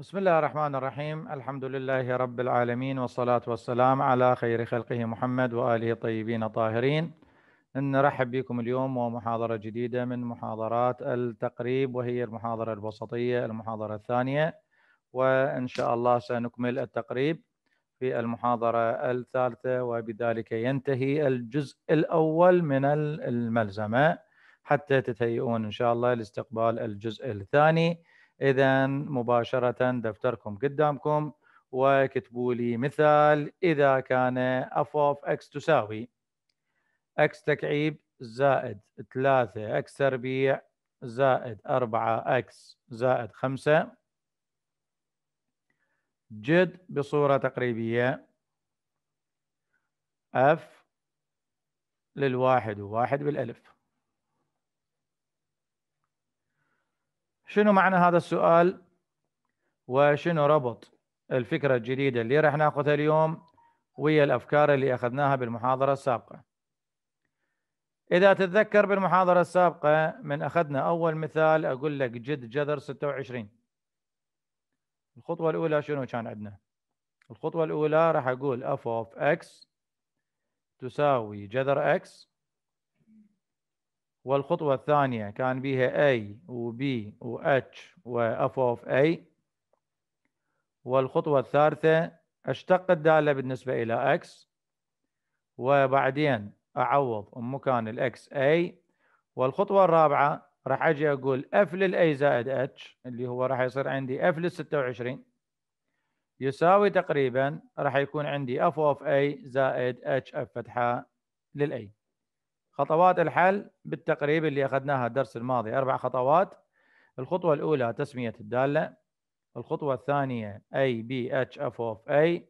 بسم الله الرحمن الرحيم الحمد لله رب العالمين والصلاة والسلام على خير خلقه محمد وآله الطيبين الطاهرين نرحب بكم اليوم ومحاضرة جديدة من محاضرات التقريب وهي المحاضرة الوسطية المحاضرة الثانية وإن شاء الله سنكمل التقريب في المحاضرة الثالثة وبذلك ينتهي الجزء الأول من الملزمة حتى تتهيئون إن شاء الله لاستقبال الجزء الثاني اذا مباشره دفتركم قدامكم واكتبوا لي مثال اذا كان اف اوف اكس تساوي اكس تكعيب زائد 3 اكس تربيع زائد 4 اكس زائد 5 جد بصوره تقريبيه اف للواحد وواحد بالالف شنو معنى هذا السؤال وشنو ربط الفكرة الجديدة اللي راح ناخذها اليوم ويا الأفكار اللي أخذناها بالمحاضرة السابقة إذا تتذكر بالمحاضرة السابقة من أخذنا أول مثال أقول لك جد جذر 26 الخطوة الأولى شنو كان عندنا الخطوة الأولى راح أقول f of x تساوي جذر x والخطوة الثانية كان بها A و B و H و F of A والخطوة الثالثة اشتق الدالة بالنسبة إلى X وبعدين أعوض مكان X A والخطوة الرابعة راح أجي أقول F A زائد H اللي هو راح يصير عندي F لل 26 يساوي تقريبا راح يكون عندي F of A زائد H F فتحة A خطوات الحل بالتقريب اللي اخذناها الدرس الماضي اربع خطوات الخطوه الاولى تسميه الداله الخطوه الثانيه اي بي اتش اف اوف اي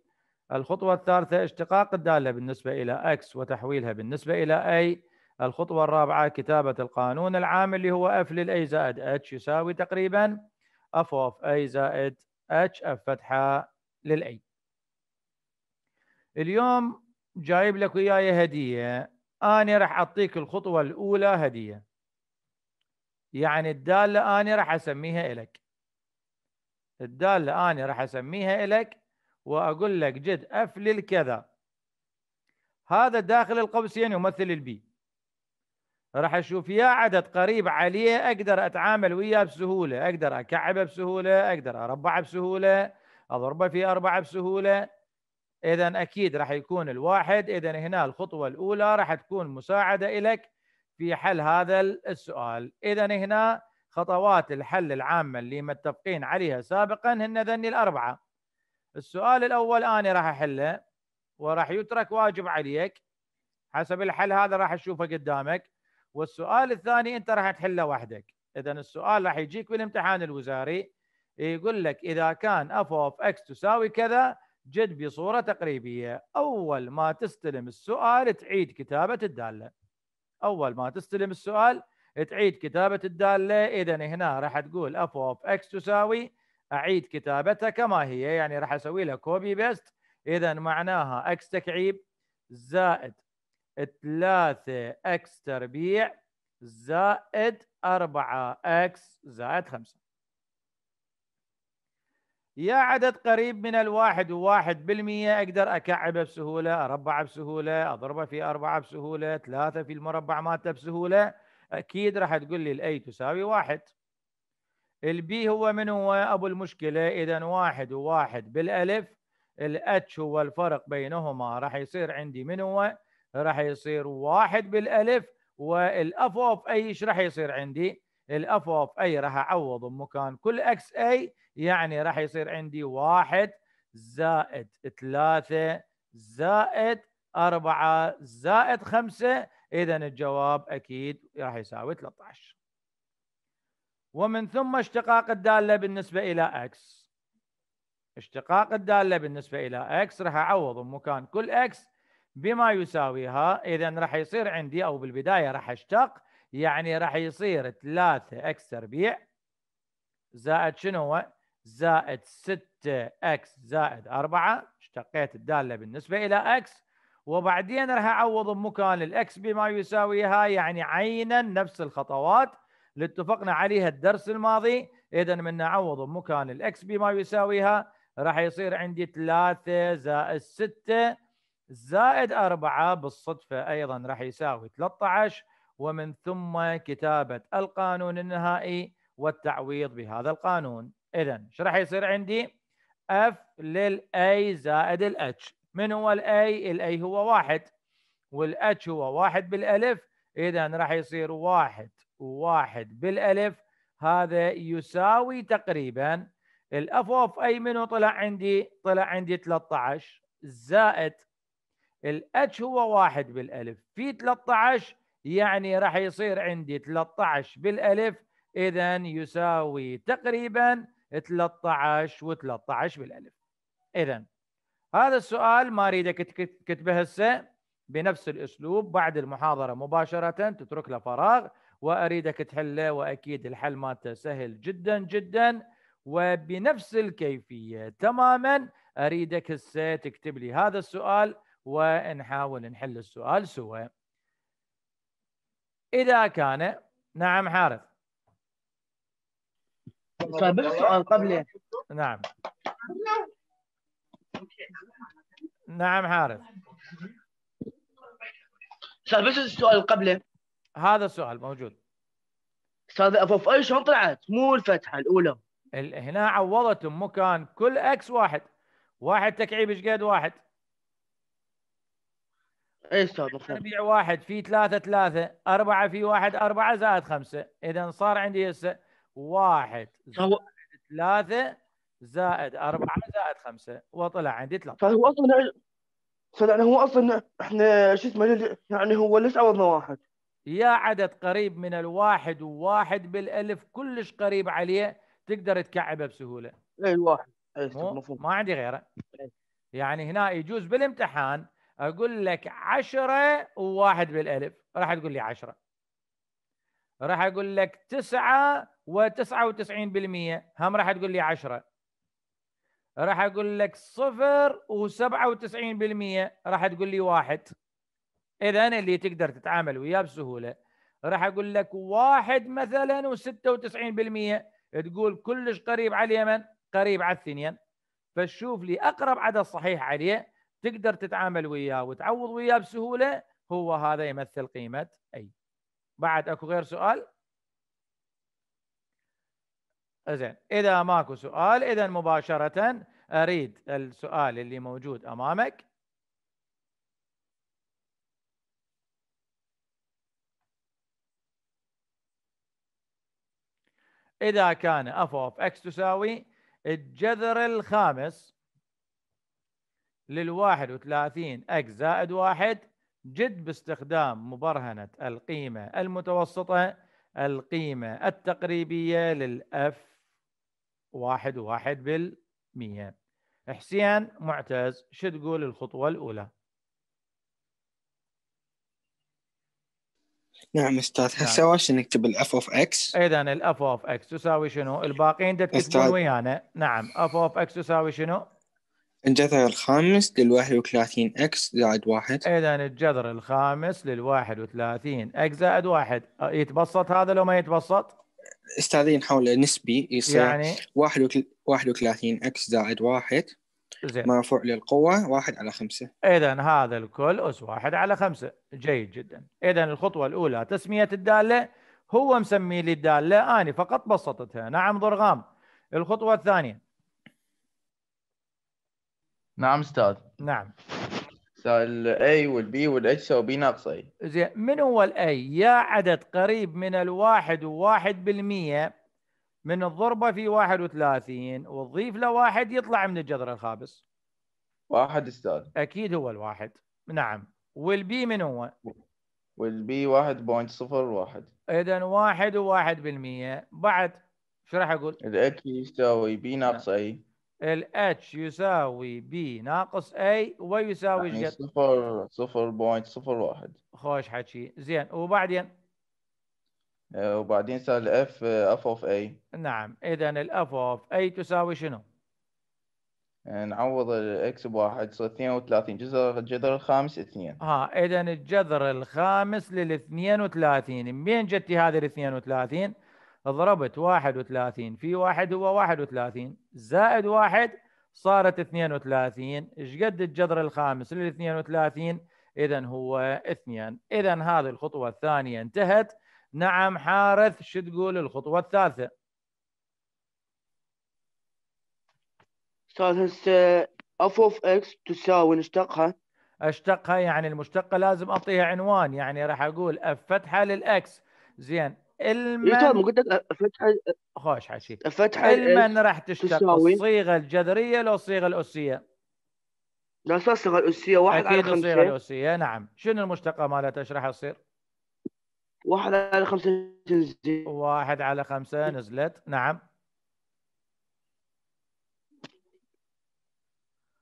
الخطوه الثالثه اشتقاق الداله بالنسبه الى اكس وتحويلها بالنسبه الى اي الخطوه الرابعه كتابه القانون العام اللي هو اف للاي زائد اتش يساوي تقريبا اف اوف اي زائد اتش اف فتحه للاي اليوم جايب لك وياي هديه أنا راح أعطيك الخطوة الأولى هدية يعني الدالة أنا راح أسميها إلك الدالة أنا راح أسميها إلك وأقول لك جد أف للكذا هذا داخل القوسين يمثل البي راح أشوف يا عدد قريب عليه أقدر أتعامل وياه بسهولة أقدر أكعبه بسهولة أقدر أربعه بسهولة أضربه في أربعة بسهولة اذا اكيد راح يكون الواحد اذا هنا الخطوه الاولى راح تكون مساعده لك في حل هذا السؤال اذا هنا خطوات الحل العامه اللي متفقين عليها سابقا هن ذني الاربعه السؤال الاول انا راح احله وراح يترك واجب عليك حسب الحل هذا راح اشوفه قدامك والسؤال الثاني انت راح تحله وحدك اذا السؤال راح يجيك بالامتحان الوزاري يقول لك اذا كان اف اوف اكس تساوي كذا جد بصورة تقريبية أول ما تستلم السؤال تعيد كتابة الدالة أول ما تستلم السؤال تعيد كتابة الدالة إذا هنا راح تقول اف اوف اكس تساوي أعيد كتابتها كما هي يعني راح أسوي لها كوبي بيست إذا معناها x تكعيب زائد 3 x تربيع زائد 4 x زائد 5 يا عدد قريب من الواحد وواحد بالمية أقدر أكعبه بسهولة أربعه بسهولة أضربه في أربعة بسهولة ثلاثة في المربع مالته بسهولة أكيد راح تقول لي الأي تساوي واحد البي هو من هو أبو المشكلة إذا واحد وواحد بالألف الاتش هو الفرق بينهما راح يصير عندي من هو راح يصير واحد بالالف والاف اوف اي ايش راح يصير عندي الاف اوف اي راح اعوض بمكان كل اكس اي يعني راح يصير عندي واحد زائد ثلاثة زائد أربعة زائد خمسة إذا الجواب أكيد راح يساوي 13 ومن ثم اشتقاق الدالة بالنسبة إلى x اشتقاق الدالة بالنسبة إلى x راح أعوض مكان كل x بما يساويها إذا راح يصير عندي أو بالبداية راح اشتق يعني راح يصير 3 x تربيع زائد شنو هو؟ زائد 6 اكس زائد 4 اشتقيت الداله بالنسبه الى اكس وبعدين راح اعوض بمكان الاكس بما يساويها يعني عينا نفس الخطوات اللي اتفقنا عليها الدرس الماضي اذا من اعوض بمكان الاكس بما يساويها راح يصير عندي 3 زائد 6 زائد 4 بالصدفه ايضا راح يساوي 13 ومن ثم كتابه القانون النهائي والتعويض بهذا القانون اذا شو راح يصير عندي؟ اف للاي زائد الاتش من هو الاي؟ الاي هو واحد والاتش هو واحد بالالف اذا راح يصير واحد وواحد بالالف هذا يساوي تقريبا الاف اوف اي منه طلع عندي؟ طلع عندي 13 زائد الاتش هو واحد بالالف في 13 يعني راح يصير عندي 13 بالالف اذا يساوي تقريبا 13 و13 بالالف اذا هذا السؤال ما اريدك تكتبه هسه بنفس الاسلوب بعد المحاضره مباشره تترك له فراغ واريدك تحله واكيد الحل مالته سهل جدا جدا وبنفس الكيفيه تماما اريدك هسه تكتب لي هذا السؤال ونحاول نحل السؤال سوا اذا كان نعم حارث طيب السؤال قبل نعم نعم حارث استاذ بس السؤال قبله هذا السؤال موجود استاذ اف اي شلون طلعت مو الفتحه الاولى هنا عوضت مكان كل اكس واحد واحد تكعيب ايش قد واحد اي استاذ ربيع واحد في ثلاثة ثلاثة أربعة في واحد أربعة زائد خمسة إذا صار عندي هسه واحد زائد ثلاثة زائد أربعة زائد خمسة وطلع عندي ثلاثة فهو أصلا يعني هو أصلا نعم. إحنا شو اسمه يعني هو ليش عوضنا واحد؟ يا عدد قريب من الواحد وواحد بالألف كلش قريب عليه تقدر تكعبه بسهولة أي واحد ما عندي غيره إيه. يعني هنا يجوز بالامتحان أقول لك عشرة وواحد بالألف راح تقول لي عشرة راح أقول لك تسعة و99% هم راح تقول لي 10 راح اقول لك 0 و97% راح تقول لي واحد اذا اللي تقدر تتعامل وياه بسهوله راح اقول لك واحد مثلا و96% تقول كلش قريب على اليمن قريب على الثنيان فشوف لي اقرب عدد صحيح عليه تقدر تتعامل وياه وتعوض وياه بسهوله هو هذا يمثل قيمه اي بعد اكو غير سؤال آه، زين اذا ماكو سؤال اذا مباشره اريد السؤال اللي موجود امامك اذا كان اف اوف اكس تساوي الجذر الخامس لل 31 اكس زائد واحد جد باستخدام مبرهنه القيمه المتوسطه القيمه التقريبيه للاف واحد وواحد بالمية حسين معتز شو تقول الخطوة الأولى نعم استاذ نعم. هسه نعم. واش نكتب الاف اوف اكس اذا الاف اوف اكس تساوي شنو الباقيين دا تكتبون ويانا نعم اف اوف اكس تساوي شنو الجذر الخامس لل 31 اكس زائد واحد اذا الجذر الخامس لل 31 اكس زائد واحد أه، يتبسط هذا لو ما يتبسط استاذين حول نسبي يصير يعني واحد وكل... 31 اكس زائد واحد زين مرفوع للقوة واحد على خمسة إذا هذا الكل أس واحد على خمسة جيد جدا إذا الخطوة الأولى تسمية الدالة هو مسمي لي الدالة أنا فقط بسطتها نعم ضرغام الخطوة الثانية نعم أستاذ نعم الاي والبي والاتش سوى بي ناقصه زين من هو الاي؟ يا عدد قريب من الواحد وواحد بالمية من الضربة في 31 وتضيف له واحد يطلع من الجذر الخامس واحد استاذ اكيد هو الواحد نعم والبي من هو؟ والبي 1.01 اذا واحد وواحد بالمية بعد شو راح اقول؟ الاكس يساوي بي ناقص اي ال H يساوي B ناقص A ويساوي يعني جد صفر صفر بوينت صفر واحد خوش حكي زين وبعدين آه، وبعدين صار الاف اف اوف اي نعم اذا الاف اوف اي تساوي شنو؟ آه، نعوض الاكس بواحد يصير 32 جذر الجذر الخامس 2 ها اذا الجذر الخامس لل 32 منين جت هذه ال 32؟ ضربت 31 في واحد هو 31 زائد واحد صارت 32 ايش قد الجذر الخامس لل 32 اذا هو 2 اذا هذه الخطوه الثانيه انتهت نعم حارث شو تقول الخطوه الثالثه استاذ هسه اف اوف اكس تساوي نشتقها اشتقها يعني المشتقه لازم اعطيها عنوان يعني راح اقول اف فتحه للاكس زين المن مجدد افتح خوش حشي فتح آه، المن راح تشتق الصيغه الجذريه لو الصيغه الاسيه لا الصيغه الاسيه واحد اكيد على الصيغه الاسيه نعم شنو المشتقه مالتها ايش راح تصير؟ واحد على خمسة نزلت واحد على خمسة نزلت نعم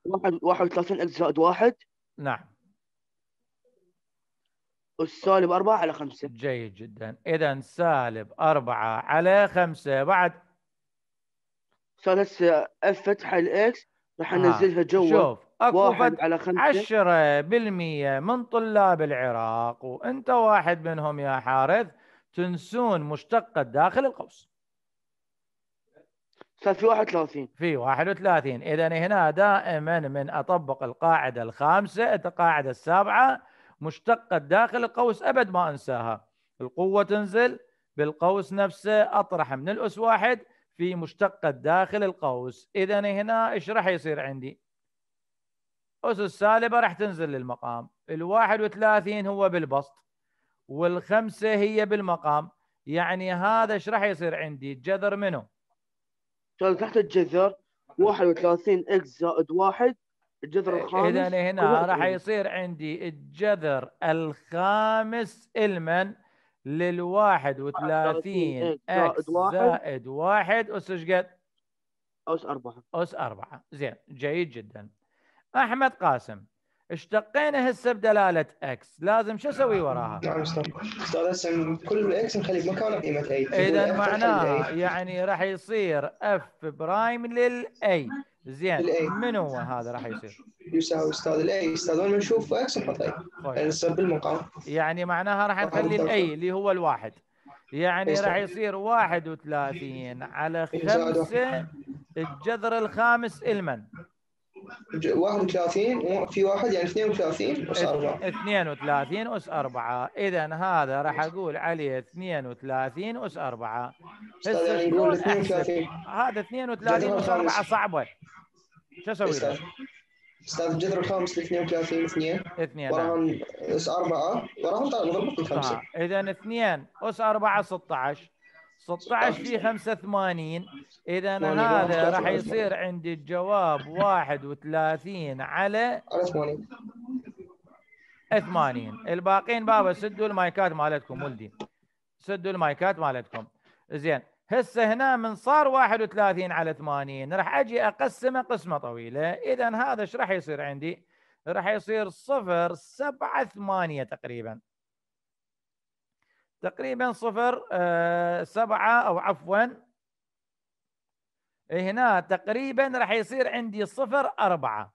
واحد واحد وثلاثين زائد واحد نعم والسالب أربعة على خمسة جيد جدا إذا سالب أربعة على خمسة بعد صار هسه اف فتحه الاكس راح انزلها آه، جوا شوف اكو واحد على خمسة 10% من طلاب العراق وانت واحد منهم يا حارث تنسون مشتقة داخل القوس صار في 31 في 31 اذا هنا دائما من اطبق القاعده الخامسه القاعده السابعه مشتقة داخل القوس أبد ما أنساها القوة تنزل بالقوس نفسه أطرح من الأس واحد في مشتقة داخل القوس إذا هنا إيش راح يصير عندي أس السالبة راح تنزل للمقام الواحد وثلاثين هو بالبسط والخمسة هي بالمقام يعني هذا ايش راح يصير عندي جذر منه؟ كان تحت الجذر 31 اكس زائد واحد الجذر إيه، إيه، الخامس اذا هنا راح إيه؟ يصير عندي الجذر الخامس المن لل 31 اكس زائد واحد اس ايش قد؟ اس اربعه اس اربعه زين جيد جدا احمد قاسم اشتقينا هسه بدلاله اكس لازم شو اسوي وراها؟ نعم استاذ هسه كل اكس نخليه بمكانه قيمه اي اذا معناها يعني راح يصير اف برايم للاي زين من هو هذا راح يصير؟ يساوي استاذ الاي استاذ وين نشوف اكس نحط اي طيب. يعني نصير بالمقام يعني معناها راح نخلي الاي اللي هو الواحد يعني إيه، راح يصير 31 على 5 إيه، الجذر الخامس المن 31 في واحد يعني 32 اس 4 32 اس 4 اذا هذا راح إيه. اقول عليه 32 اس 4 هسه هذا 32 اس 4 صعبه شو اسوي استاذ الجذر الخامس 32 2 2 وراهم اس 4 وراهم نضربهم 5 آه. اذا 2 اس 4 16 16 في 85 اذا هذا راح يصير عندي الجواب 31 على على 80 80 الباقيين بابا سدوا المايكات مالتكم ولدي سدوا المايكات مالتكم زين هسه هنا من صار 31 على 80 راح اجي اقسمه قسمه طويله اذا هذا ايش راح يصير عندي راح يصير 0 7 8 تقريبا تقريبا 0 7 آه، او عفوا إيه، هنا تقريبا راح يصير عندي 0 4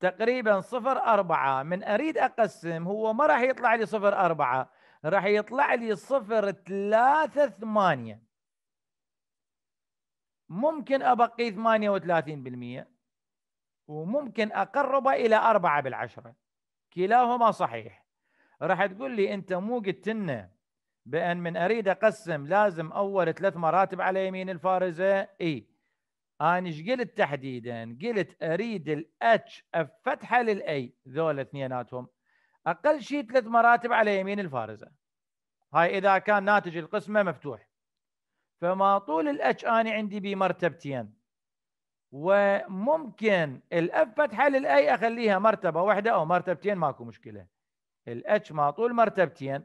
تقريبا 0 4 من اريد اقسم هو ما راح يطلع لي 0 4 راح يطلع لي 0 3 8 ممكن أبقي 38% وممكن أقربه إلى 4 بالعشرة كلاهما صحيح راح تقول لي أنت مو قلت لنا بأن من أريد أقسم لازم أول ثلاث مراتب على يمين الفارزة إي أنا إيش قلت تحديدا قلت أريد الاتش فتحة للأي ذول اثنيناتهم أقل شيء ثلاث مراتب على يمين الفارزة هاي إذا كان ناتج القسمة مفتوح فما طول الاتش انا عندي بي مرتبتين وممكن الاف فتحه للاي اخليها مرتبه واحده او مرتبتين ماكو مشكله الاتش ما طول مرتبتين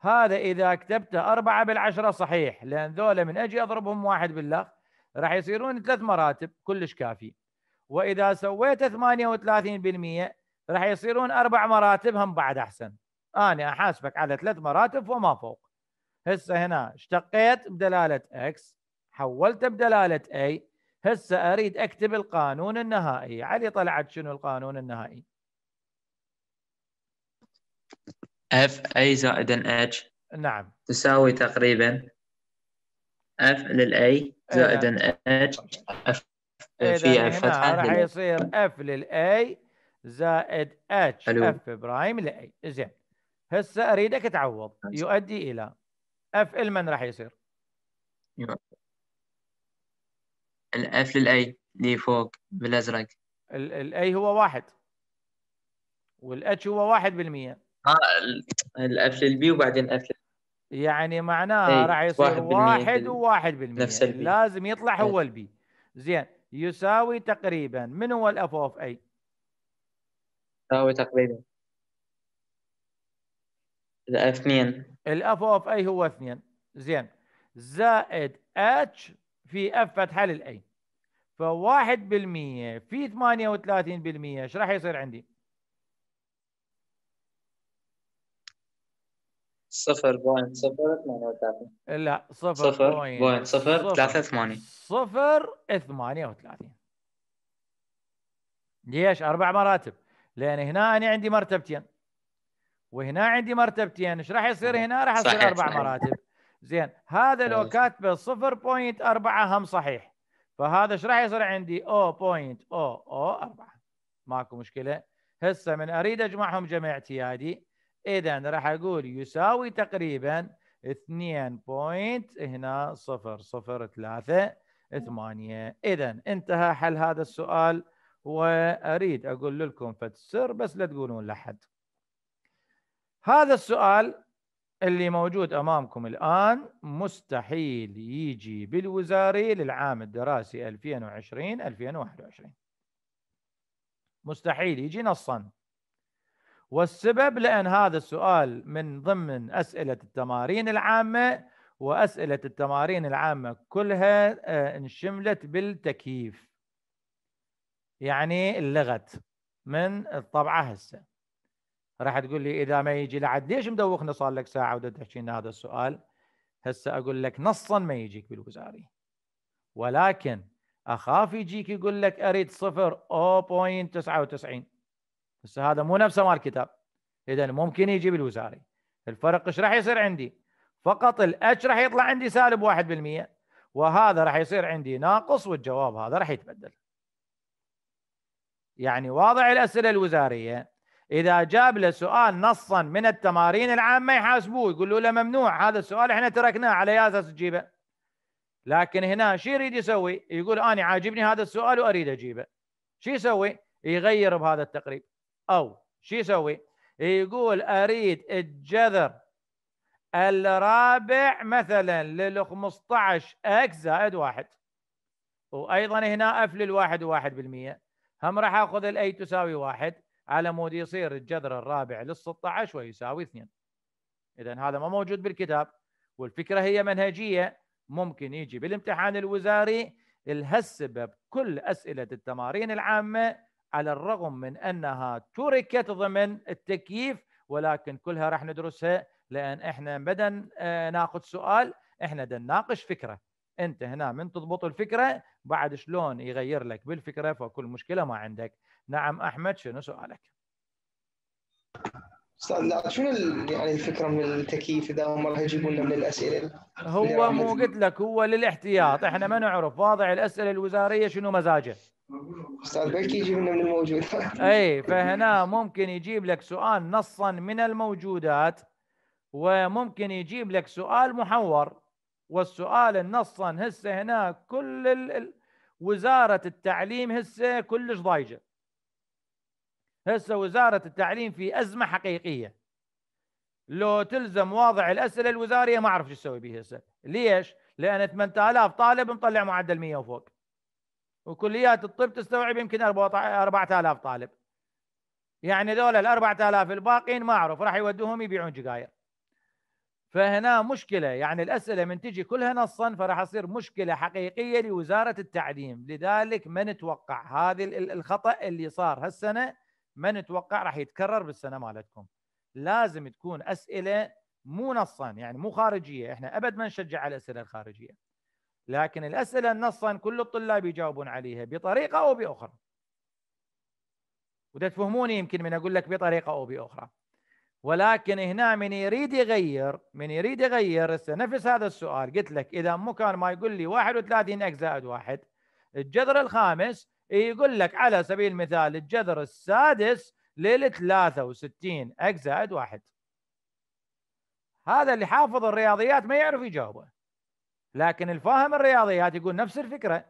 هذا اذا كتبته أربعة بالعشرة صحيح لان ذولا من اجي اضربهم واحد باللخ راح يصيرون ثلاث مراتب كلش كافي واذا سويته 38% راح يصيرون اربع مراتب هم بعد احسن انا احاسبك على ثلاث مراتب وما فوق هسه هنا اشتقيت بدلاله اكس حولت بدلاله اي هسه اريد اكتب القانون النهائي علي طلعت شنو القانون النهائي اف اي زائد اتش نعم تساوي تقريبا اف للاي زائد اتش اف في الفتحه راح يصير اف للاي زائد اتش اف برايم لاي زين هسه اريدك تعوض يؤدي الى اف ال من راح يصير الاف للاي اللي فوق بالازرق الاي هو واحد والاتش هو واحد بالمية اه الاف للبي وبعدين اف يعني معناها راح يصير واحد, واحد وواحد بالمية نفس البي. لازم يطلع هو البي زين يساوي تقريبا من هو الاف اوف اي؟ يساوي تقريبا اثنين الاف اوف اي هو اثنين زين زائد اتش في اف فتحه للاي فواحد بالمية في ثمانية وثلاثين بالمية ايش راح يصير عندي؟ صفر بوينت صفر ثمانية لا صفر, صفر بوينت, بوينت صفر, صفر ثلاثة ثمانية صفر ثمانية وثلاثين ليش أربع مراتب؟ لأن هنا أنا عندي مرتبتين وهنا عندي مرتبتين ايش راح يصير هنا راح يصير صحيح. اربع مراتب زين هذا لو كاتبه 0.4 هم صحيح فهذا ايش راح يصير عندي 0.004 ماكو مشكله هسه من اريد اجمعهم جمع اعتيادي اذا راح اقول يساوي تقريبا 2 هنا 0 0 3 8 اذا انتهى حل هذا السؤال واريد اقول لكم فتسر بس لا تقولون لحد هذا السؤال اللي موجود امامكم الان مستحيل يجي بالوزاري للعام الدراسي 2020 2021 مستحيل يجي نصا والسبب لان هذا السؤال من ضمن اسئله التمارين العامه واسئله التمارين العامه كلها آه، انشملت بالتكييف يعني اللغت من الطبعه هسه راح تقول لي اذا ما يجي لعد ليش مدوخنا صار لك ساعه ودا تحكي لنا هذا السؤال هسه اقول لك نصا ما يجيك بالوزاري ولكن اخاف يجيك يقول لك اريد صفر 0.99 هسه هذا مو نفسه مال الكتاب اذا ممكن يجي بالوزاري الفرق ايش راح يصير عندي فقط الاتش راح يطلع عندي سالب 1% وهذا راح يصير عندي ناقص والجواب هذا راح يتبدل يعني واضع الاسئله الوزاريه اذا جاب له سؤال نصا من التمارين العامه يحاسبوه يقولوا له ممنوع هذا السؤال احنا تركناه على اساس تجيبه لكن هنا شو يريد يسوي؟ يقول انا عاجبني هذا السؤال واريد اجيبه شو يسوي؟ يغير بهذا التقريب او شو يسوي؟ يقول اريد الجذر الرابع مثلا لل 15 اكس زائد واحد وايضا هنا اف للواحد واحد بالمية هم راح اخذ الاي تساوي واحد على مود يصير الجذر الرابع لل 16 ويساوي 2 اذا هذا ما موجود بالكتاب والفكره هي منهجيه ممكن يجي بالامتحان الوزاري لهالسبب بكل اسئله التمارين العامه على الرغم من انها تركت ضمن التكييف ولكن كلها راح ندرسها لان احنا بدل آه، ناخذ سؤال احنا بدنا نناقش فكره انت هنا من تضبط الفكره بعد شلون يغير لك بالفكره فكل مشكله ما عندك نعم أحمد شنو سؤالك؟ استاذ شنو يعني الفكره من التكييف اذا هم راح يجيبون لنا من الاسئله هو مو قلت لك هو للاحتياط احنا ما نعرف واضع الاسئله الوزاريه شنو مزاجه استاذ بلكي يجيب لنا من الموجودات اي فهنا ممكن يجيب لك سؤال نصا من الموجودات وممكن يجيب لك سؤال محور والسؤال النصا هسه هنا كل ال... وزاره التعليم هسه كلش ضايجه هسه وزاره التعليم في ازمه حقيقيه لو تلزم واضع الاسئله الوزاريه ما اعرف شو اسوي به هسه ليش؟ لان 8000 طالب مطلع معدل 100 وفوق وكليات الطب تستوعب يمكن 4000 طالب يعني ذول ال 4000 الباقيين ما اعرف راح يودوهم يبيعون جقاير فهنا مشكله يعني الاسئله من تجي كلها نصا فراح اصير مشكله حقيقيه لوزاره التعليم لذلك ما نتوقع هذه الخطا اللي صار هالسنه ما نتوقع راح يتكرر بالسنه مالتكم لازم تكون اسئله مو نصا يعني مو خارجيه احنا ابد ما نشجع على الاسئله الخارجيه لكن الاسئله نصا كل الطلاب يجاوبون عليها بطريقه او باخرى وده تفهموني يمكن من اقول لك بطريقه او باخرى ولكن هنا من يريد يغير من يريد يغير هسه نفس هذا السؤال قلت لك اذا مو كان ما يقول لي 31 اكس زائد واحد الجذر الخامس يقول لك على سبيل المثال الجذر السادس لل 63 x زائد واحد هذا اللي حافظ الرياضيات ما يعرف يجاوبه لكن الفاهم الرياضيات يقول نفس الفكره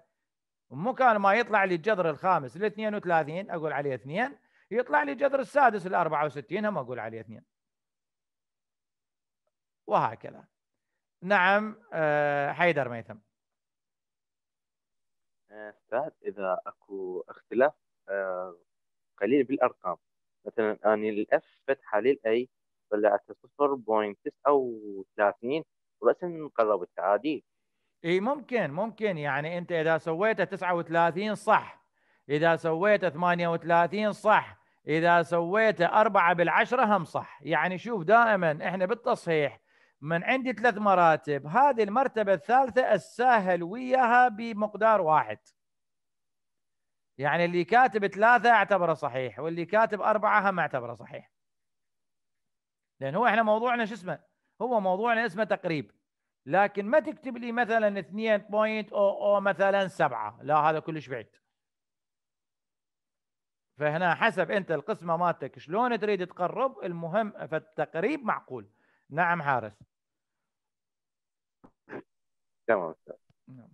مكان ما يطلع لي الجذر الخامس ل 32 اقول عليه 2 يطلع لي الجذر السادس ل 64 هم اقول عليه 2 وهكذا نعم آه، حيدر ميثم استاذ اذا اكو اختلاف آه، قليل بالارقام مثلا اني الاف فتحه للاي طلعت 0.39 وراسا قربت عادي اي ممكن ممكن يعني انت اذا سويته 39 صح اذا سويته 38 صح اذا سويته 4 بالعشره هم صح يعني شوف دائما احنا بالتصحيح من عندي ثلاث مراتب هذه المرتبة الثالثة الساهل وياها بمقدار واحد يعني اللي كاتب ثلاثة اعتبره صحيح واللي كاتب أربعة هم اعتبره صحيح لأن هو إحنا موضوعنا شو اسمه هو موضوعنا اسمه تقريب لكن ما تكتب لي مثلا 2.00 مثلا سبعة لا هذا كلش بعيد فهنا حسب انت القسمه مالتك شلون تريد تقرب المهم فالتقريب معقول نعم حارس تمام نعم.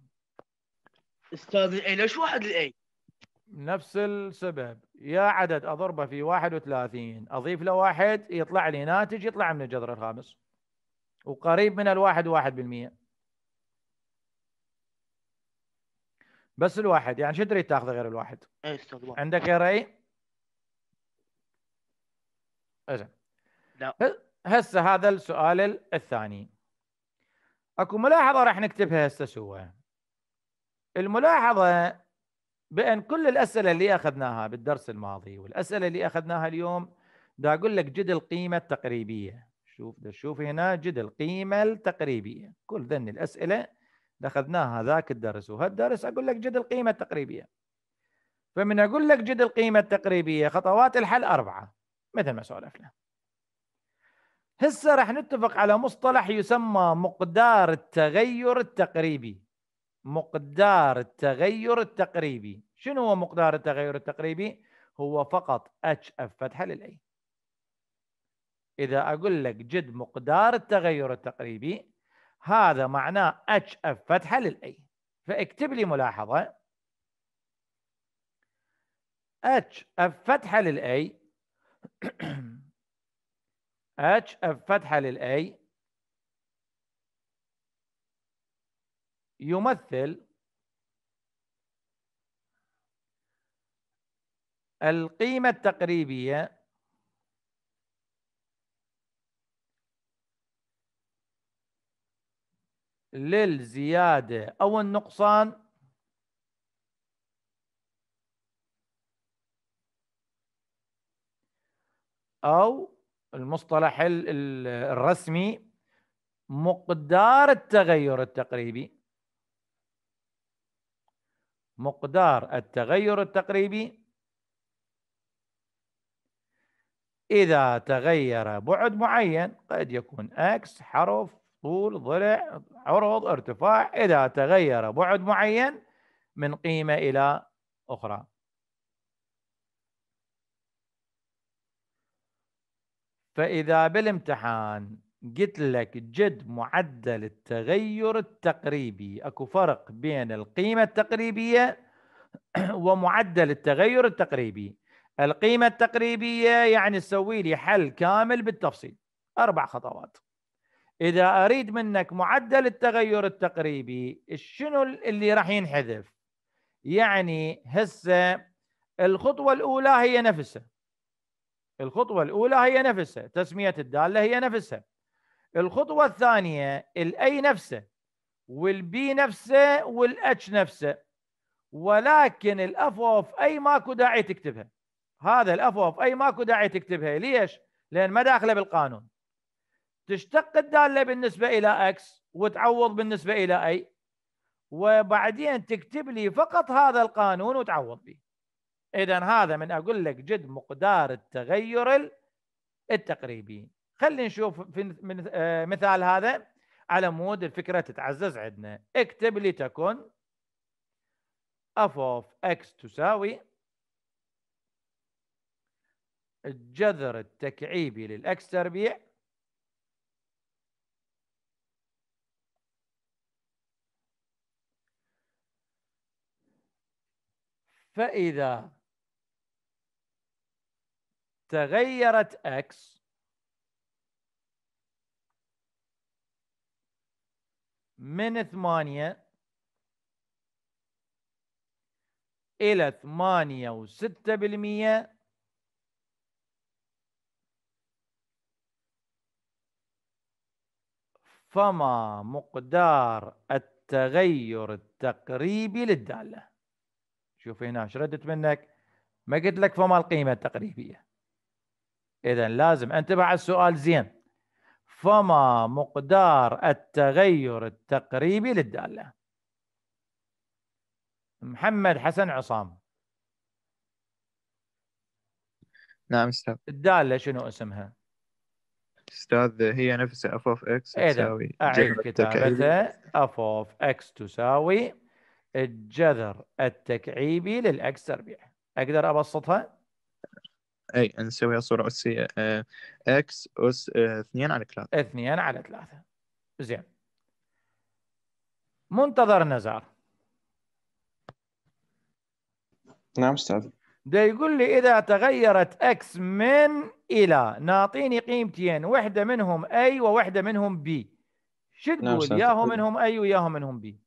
استاذ الاي ليش واحد الاي؟ نفس السبب يا عدد اضربه في 31 اضيف له واحد يطلع لي ناتج يطلع من الجذر الخامس وقريب من الواحد واحد بالمئة بس الواحد يعني شو تريد تاخذه غير الواحد؟ اي استاذ عندك غير اي؟ زين لا هسه هذا السؤال الثاني اكو ملاحظه راح نكتبها هسه سوا الملاحظه بان كل الاسئله اللي اخذناها بالدرس الماضي والاسئله اللي اخذناها اليوم دا اقول لك جد القيمه التقريبيه شوف دا شوف هنا جد القيمه التقريبيه كل ذن الاسئله اخذناها ذاك الدرس وهالدرس اقول لك جد القيمه التقريبيه فمن اقول لك جد القيمه التقريبيه خطوات الحل اربعه مثل ما سولفنا هسه راح نتفق على مصطلح يسمى مقدار التغير التقريبي مقدار التغير التقريبي شنو هو مقدار التغير التقريبي هو فقط اتش اف فتحه للاي اذا اقول لك جد مقدار التغير التقريبي هذا معناه اتش اف فتحه للاي فاكتب لي ملاحظه اتش اف فتحه للاي اتش اف فتحه للاي يمثل القيمة التقريبية للزيادة أو النقصان أو المصطلح الرسمي مقدار التغير التقريبي مقدار التغير التقريبي إذا تغير بعد معين قد يكون X حرف طول ضلع عرض ارتفاع إذا تغير بعد معين من قيمة إلى أخرى فإذا بالامتحان قلت لك جد معدل التغير التقريبي اكو فرق بين القيمة التقريبية ومعدل التغير التقريبي القيمة التقريبية يعني تسوي لي حل كامل بالتفصيل أربع خطوات إذا أريد منك معدل التغير التقريبي شنو اللي راح ينحذف يعني هسه الخطوة الأولى هي نفسها الخطوة الأولى هي نفسها تسمية الدالة هي نفسها الخطوة الثانية الأي نفسه والبي نفسه والاتش نفسه ولكن الاف اوف اي ماكو داعي تكتبها هذا الاف اوف اي ماكو داعي تكتبها ليش؟ لان ما داخله بالقانون تشتق الداله بالنسبه الى اكس وتعوض بالنسبه الى اي وبعدين تكتب لي فقط هذا القانون وتعوض به اذا هذا من اقول لك جد مقدار التغير التقريبي خلينا نشوف في آه، مثال هذا على مود الفكره تتعزز عندنا اكتب لي تكون اف اوف اكس تساوي الجذر التكعيبي للاكس تربيع فإذا تغيرت اكس من ثمانية إلى ثمانية وستة بالمية فما مقدار التغير التقريبي للدالة شوف هنا ايش ردت منك ما قلت لك فما القيمة التقريبية اذا لازم انتبه على السؤال زين فما مقدار التغير التقريبي للداله محمد حسن عصام نعم استاذ الداله شنو اسمها استاذ هي نفسها اف اوف اكس تساوي اعيد كتابتها اف اوف اكس تساوي الجذر التكعيبي للاكس تربيع اقدر ابسطها اي نسويها صورة أسية اكس آه، أس آه، اثنين على ثلاثة اثنين على ثلاثة زين منتظر نزار نعم استاذ ده يقول لي اذا تغيرت اكس من الى نعطيني قيمتين واحده منهم اي وواحده منهم بي شو نعم، تقول نعم ياهم منهم اي وياهم منهم بي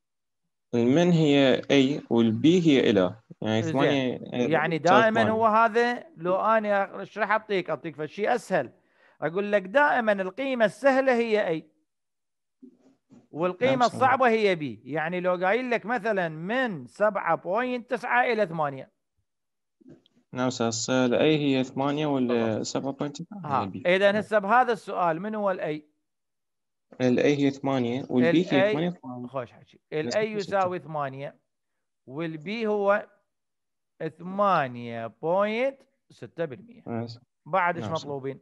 المن هي اي والبي هي الى يعني, آه، يعني دائما هو هذا لو انا ايش راح اعطيك؟ اعطيك فشي اسهل اقول لك دائما القيمه السهله هي اي والقيمه الصعبه هي بي يعني لو قايل لك مثلا من 7.9 الى 8 نعم سأصل اي هي 8 ولا 7.9 اذا هسه بهذا السؤال من هو الاي؟ الاي هي 8 والبي هي 8 خوش حكي الاي يساوي 8 والبي هو 8.6% بعد ايش نعم، مطلوبين؟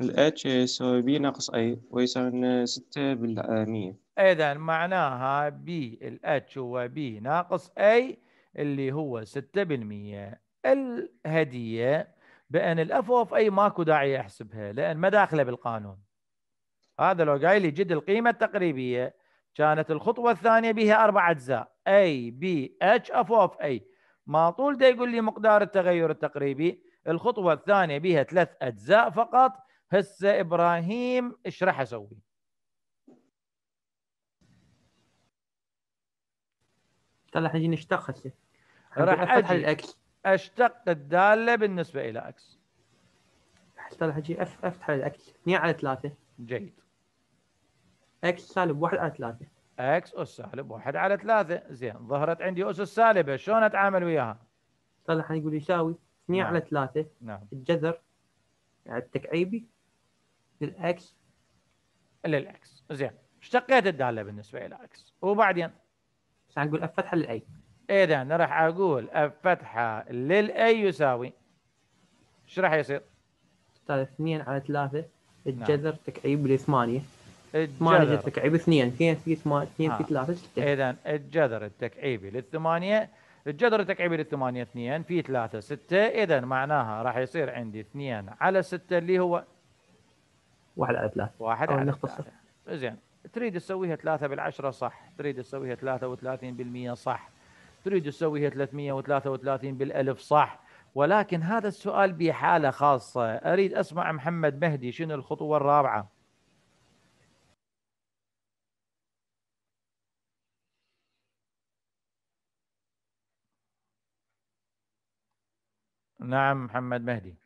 الاتش يساوي بي ناقص اي ويساوي 6 بالمية اذا معناها بي الاتش هو بي ناقص اي اللي هو 6% الهديه بان الاف اوف اي ماكو داعي احسبها لان ما داخله بالقانون هذا لو قايل لي جد القيمه التقريبيه كانت الخطوه الثانيه بها اربع اجزاء اي بي اتش اف اوف اي ما طول ده يقول لي مقدار التغير التقريبي الخطوه الثانيه بها ثلاث اجزاء فقط هسه ابراهيم ايش راح اسوي؟ طلع حجي نشتق هسه راح افتح الاكس اشتق الداله بالنسبه الى اكس طلع حجي افتح الاكس 2 على 3 جيد اكس سالب 1 على 3 اكس اس سالب 1 على 3 زين ظهرت عندي اس سالبه شلون اتعامل وياها؟ صالح يقول يساوي 2 نعم. على 3 نعم الجذر التكعيبي للاكس للاكس زين اشتقيت الداله بالنسبه الى اكس وبعدين بس نقول اف فتحه للاي اذا إيه راح اقول اف فتحه للاي يساوي ايش راح يصير؟ استاذ 2 على 3 نعم. الجذر نعم. تكعيب ل 8 ثمانية جت تكعيب اثنين اثنين في ثمانية اثنين في آه. ثلاثة ستة اذا الجذر التكعيبي للثمانية الجذر التكعيبي للثمانية اثنين في ثلاثة ستة اذا معناها راح يصير عندي اثنين على ستة اللي هو واحد على ثلاثة واحد على ثلاثة زين تريد تسويها ثلاثة بالعشرة صح تريد تسويها ثلاثة وثلاثين بالمية صح تريد تسويها 333 بالألف صح ولكن هذا السؤال بحالة خاصة أريد أسمع محمد مهدي شنو الخطوة الرابعة نعم محمد مهدي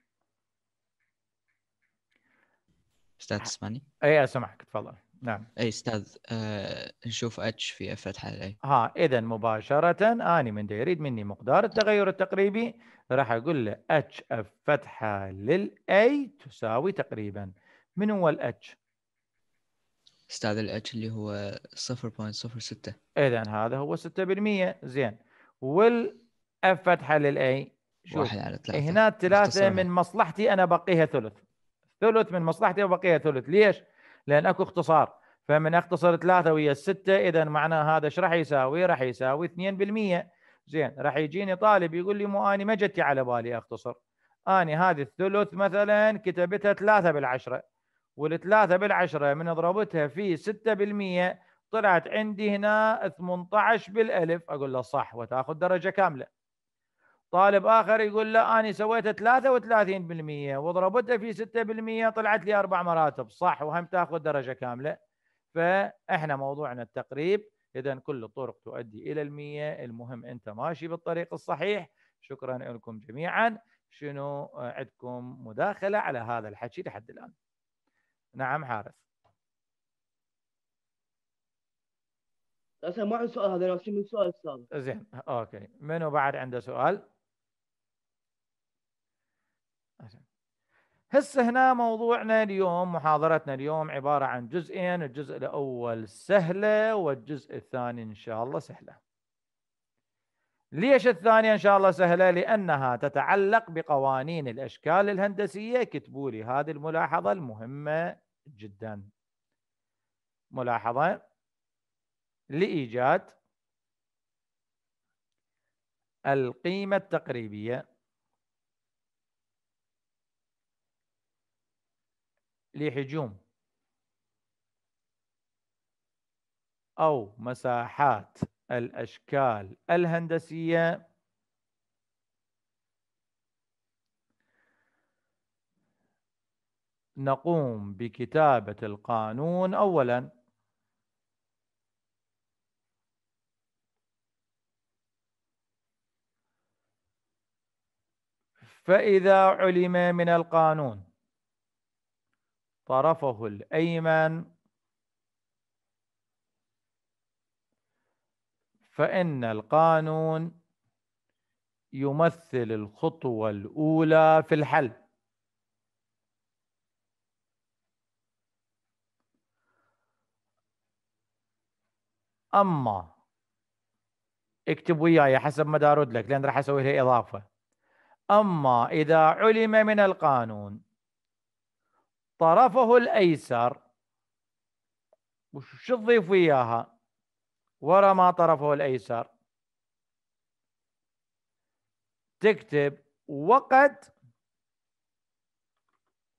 استاذ تسمعني؟ اي اسمعك تفضل نعم اي استاذ آه نشوف اتش في فتحه الاي ها اذا مباشره اني من يريد مني مقدار التغير التقريبي راح اقول له اتش اف فتحه للاي تساوي تقريبا من هو الاتش؟ استاذ الاتش اللي هو 0.06 اذا هذا هو 6% زين والاف فتحه للاي شوف واحد على ثلاثة هنا ثلاثة من مصلحتي أنا بقيها ثلث ثلث من مصلحتي وبقيها ثلث ليش؟ لأن أكو اختصار فمن اختصر ثلاثة ويا الستة إذا معناه هذا ايش راح يساوي؟ راح يساوي 2% زين راح يجيني طالب يقول لي مو أنا ما جتي على بالي أختصر أنا هذه الثلث مثلا كتبتها ثلاثة بالعشرة والثلاثة بالعشرة من ضربتها في 6% طلعت عندي هنا 18 بالألف أقول له صح وتأخذ درجة كاملة طالب اخر يقول لا انا سويت 33% وضربتها في 6% طلعت لي اربع مراتب صح وهم تاخذ درجه كامله فاحنا موضوعنا التقريب اذا كل الطرق تؤدي الى المية المهم انت ماشي بالطريق الصحيح شكرا لكم جميعا شنو عندكم مداخله على هذا الحكي لحد الان نعم حارث هسه ما عندي سؤال هذا من سؤال السابق زين اوكي منو بعد عنده سؤال؟ هسه هنا موضوعنا اليوم محاضرتنا اليوم عبارة عن جزئين الجزء الأول سهلة والجزء الثاني إن شاء الله سهلة ليش الثانية إن شاء الله سهلة لأنها تتعلق بقوانين الأشكال الهندسية كتبوا لي هذه الملاحظة المهمة جدا ملاحظة لإيجاد القيمة التقريبية لهجوم أو مساحات الأشكال الهندسية نقوم بكتابة القانون أولاً فإذا علم من القانون طرفه الأيمن فإن القانون يمثل الخطوة الأولى في الحل أما اكتب وياي حسب ما دارد لك لأن راح أسوي لها إضافة أما إذا علم من القانون طرفه الأيسر وش تضيف وياها ورا ما طرفه الأيسر تكتب وقد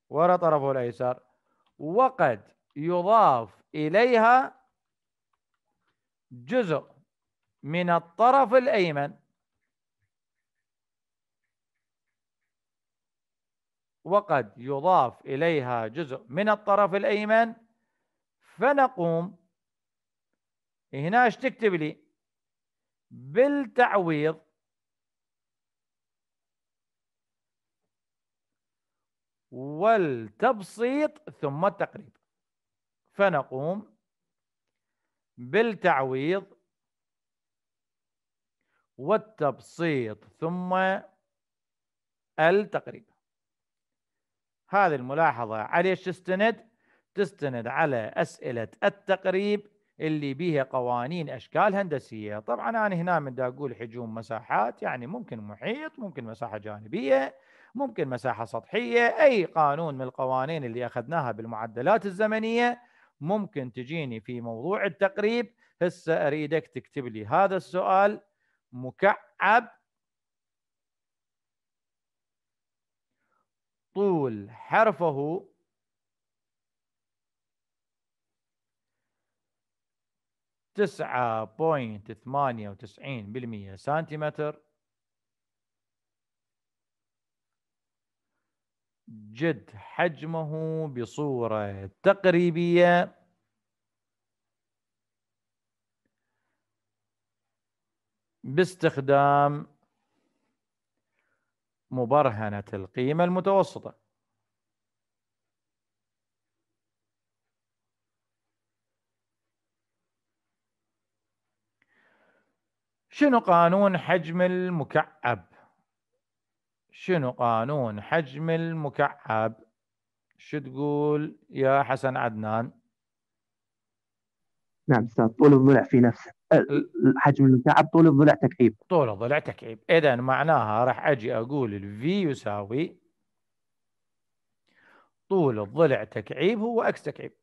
ورا طرفه الأيسر وقد يضاف إليها جزء من الطرف الأيمن وقد يضاف إليها جزء من الطرف الأيمن فنقوم هنا ايش تكتب لي بالتعويض والتبسيط ثم التقريب فنقوم بالتعويض والتبسيط ثم التقريب هذه الملاحظة على ايش تستند؟ تستند على أسئلة التقريب اللي بيها قوانين أشكال هندسية طبعا أنا هنا من دا أقول حجوم مساحات يعني ممكن محيط ممكن مساحة جانبية ممكن مساحة سطحية أي قانون من القوانين اللي أخذناها بالمعدلات الزمنية ممكن تجيني في موضوع التقريب هسه أريدك تكتب لي هذا السؤال مكعب طول حرفه تسعة بوينت ثمانية وتسعين بالمية سنتيمتر جد حجمه بصورة تقريبية باستخدام مبرهنة القيمة المتوسطة شنو قانون حجم المكعب شنو قانون حجم المكعب شو تقول يا حسن عدنان نعم استاذ طول الضلع في نفسه الحجم المكعب طول الضلع تكعيب طول الضلع تكعيب اذا معناها راح اجي اقول الفي يساوي طول الضلع تكعيب هو اكس تكعيب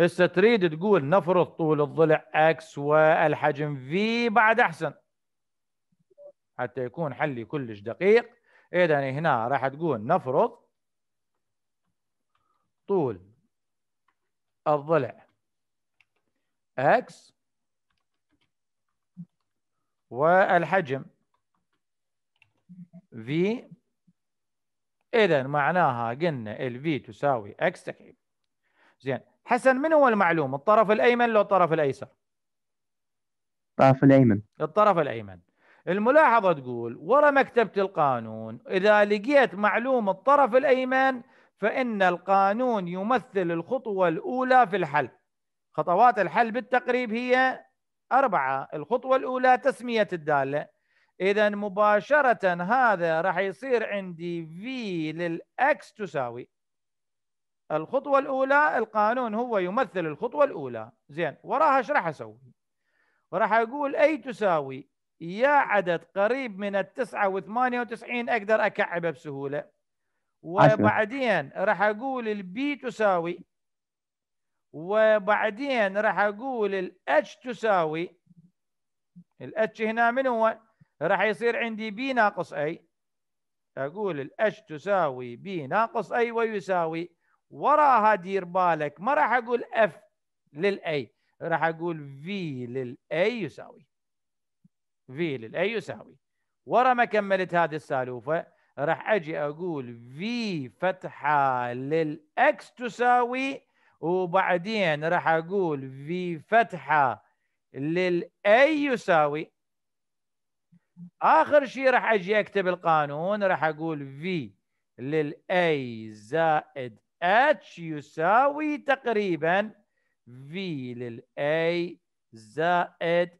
هسه تريد تقول نفرض طول الضلع اكس والحجم في بعد احسن حتى يكون حلي كلش دقيق اذا هنا راح تقول نفرض طول الضلع اكس والحجم في اذا معناها قلنا ال V تساوي اكس تكعيب زين حسن من هو المعلوم الطرف الايمن لو الطرف الايسر الطرف الايمن الطرف الايمن الملاحظه تقول ورا مكتبه القانون اذا لقيت معلوم الطرف الايمن فان القانون يمثل الخطوه الاولى في الحل خطوات الحل بالتقريب هي أربعة الخطوة الأولى تسمية الدالة إذا مباشرة هذا راح يصير عندي V للإكس تساوي الخطوة الأولى القانون هو يمثل الخطوة الأولى زين وراها ايش راح أسوي؟ وراح أقول أي تساوي يا عدد قريب من التسعة وثمانية وتسعين أقدر أكعبه بسهولة وبعدين راح أقول البي تساوي وبعدين راح اقول الاتش تساوي الاتش هنا من هو؟ راح يصير عندي بي ناقص اي اقول الاتش تساوي بي ناقص اي ويساوي وراها دير بالك ما راح اقول اف للاي راح اقول في للاي يساوي في للاي يساوي ورا ما كملت هذه السالوفه راح اجي اقول في فتحه للاكس تساوي وبعدين راح اقول في فتحه للاي يساوي اخر شيء راح اجي اكتب القانون راح اقول في للاي زائد اتش يساوي تقريبا في للاي زائد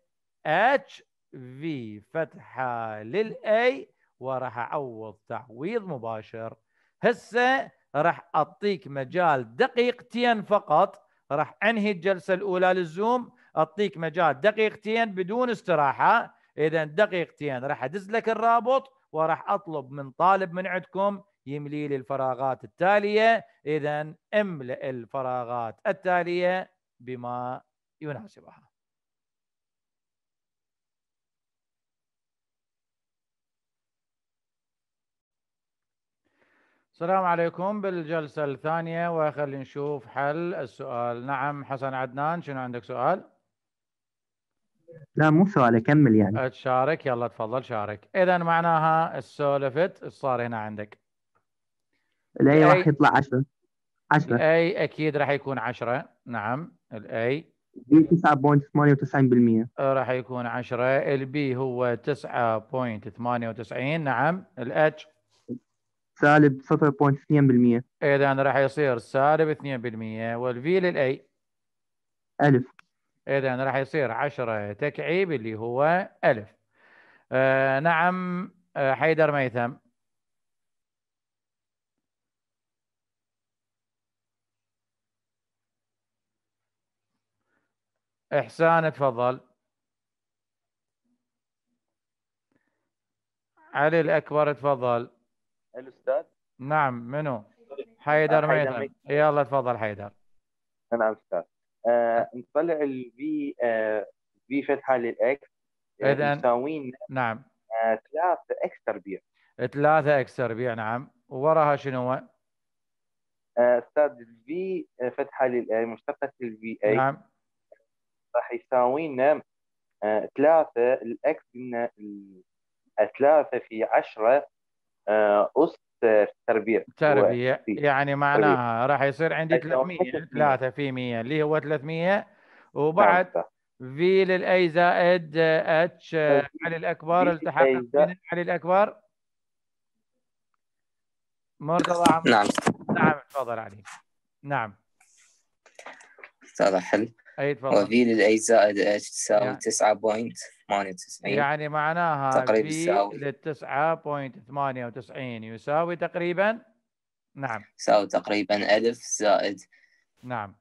اتش في فتحه للاي وراح اعوض تعويض مباشر هسه راح اعطيك مجال دقيقتين فقط راح انهي الجلسه الاولى للزوم اعطيك مجال دقيقتين بدون استراحه اذا دقيقتين راح ادز لك الرابط وراح اطلب من طالب من عندكم يملي لي الفراغات التاليه اذا املئ الفراغات التاليه بما يناسبها السلام عليكم بالجلسة الثانية وخلي نشوف حل السؤال نعم حسن عدنان شنو عندك سؤال؟ لا مو سؤال كمل يعني تشارك يلا تفضل شارك إذا معناها السولفت صار هنا عندك الأي راح يطلع 10 10 الأي أكيد راح يكون 10 نعم الأي 9.98% راح يكون 10 البي هو 9.98 نعم الاتش سالب 0.2% إيه، اذا راح يصير سالب 2% والفي للاي الف اذا راح يصير 10 تكعيب اللي هو الف آه نعم آه حيدر ميثم احسان تفضل علي الاكبر تفضل الاستاذ نعم منو طيب. حيدر ميدر يلا تفضل حيدر نعم استاذ آه نطلع الفي آه في فتحه للاكس آه، اذا مساوين نعم 3 آه اكس تربيع 3 اكس تربيع نعم ووراها شنو؟ آه، استاذ البي آه، فتحه للاي مشتقه البي اي نعم راح يساوي لنا 3 الاكس قلنا 3 في 10 آه، أس تربيع تربيع يعني معناها راح يصير عندي 300 أيوة، 3 في 100 اللي هو 300 نعم، وبعد في للاي طيب، زائد اتش علي الاكبر التحقق علي الاكبر مرتضى نعم نعم تفضل علي نعم هذا حل اي تفضل وفي للاي زائد اتش تساوي 9 نعم. بوينت 98 يعني معناها تقريبا يساوي 9.98 يساوي تقريبا نعم يساوي تقريبا 1000 زائد نعم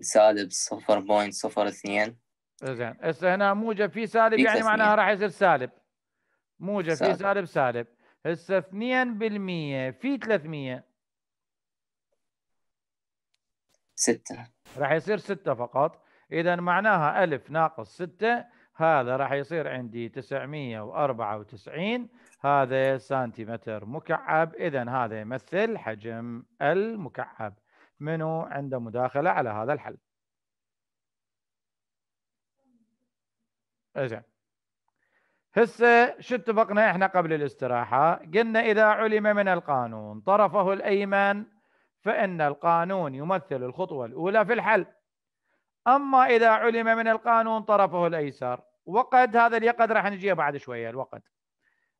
سالب 0.02 زين هسه هنا موجب في سالب يعني معناها راح يصير سالب موجب في سالب سالب هسه 2% في 300 6 راح يصير 6 فقط اذا معناها 1000 ناقص 6 هذا راح يصير عندي 994 هذا سنتيمتر مكعب إذا هذا يمثل حجم المكعب منو عنده مداخلة على هذا الحل إيه زين هسه شو اتفقنا احنا قبل الاستراحة قلنا إذا علم من القانون طرفه الأيمن فإن القانون يمثل الخطوة الأولى في الحل اما اذا علم من القانون طرفه الايسر وقد هذا اليقظ راح نجيه بعد شويه الوقت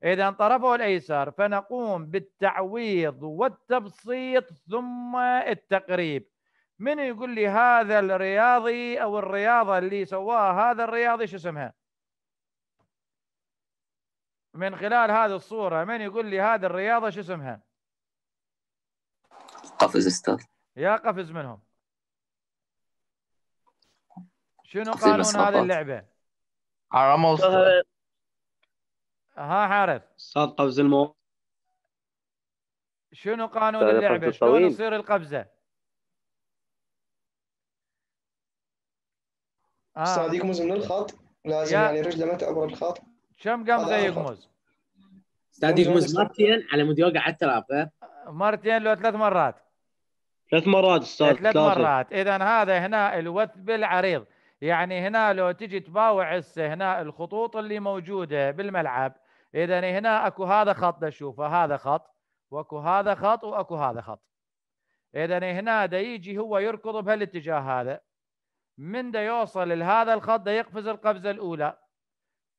اذا طرفه الايسر فنقوم بالتعويض والتبسيط ثم التقريب من يقول لي هذا الرياضي او الرياضه اللي سواها هذا الرياضي شو اسمها؟ من خلال هذه الصوره من يقول لي هذه الرياضه شو اسمها؟ قفز استاذ يا قفز منهم شنو قانون هذه اللعبه؟ عرموس ها حارث صاد قفز المو شنو قانون اللعبه؟ شلون يصير القفزه؟ آه. صاد يقمز من الخط لازم يا. يعني رجله ما تعبر الخط كم قمزه يقمز؟ استاذ يقمز مرتين على مود يوقع على التراب مرتين لو ثلاث مرات ثلاث مرات استاذ ثلاث مرات اذا هذا هنا الوتب العريض يعني هنا لو تجي تباوع هسه هنا الخطوط اللي موجوده بالملعب اذا هنا اكو هذا خط اشوفه هذا خط واكو هذا خط واكو هذا خط اذا هنا دا يجي هو يركض بهالاتجاه هذا من دا يوصل لهذا الخط دا يقفز القفزه الاولى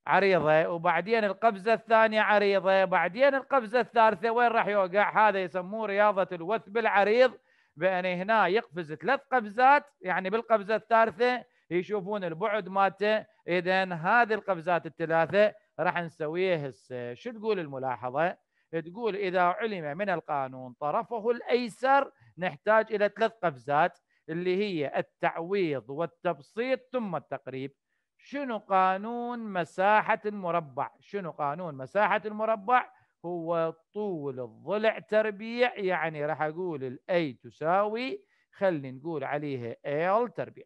عريضه وبعدين القفزه الثانيه عريضه بعدين القفزه الثالثه وين راح يوقع هذا يسموه رياضه الوثب العريض بان هنا يقفز ثلاث قفزات يعني بالقفزه الثالثه يشوفون البعد مالته اذا هذه القفزات الثلاثه راح نسويها هسه شو تقول الملاحظه تقول اذا علم من القانون طرفه الايسر نحتاج الى ثلاث قفزات اللي هي التعويض والتبسيط ثم التقريب شنو قانون مساحة المربع شنو قانون مساحة المربع هو طول الضلع تربيع يعني راح أقول الاي تساوي خلي نقول عليها ال تربيع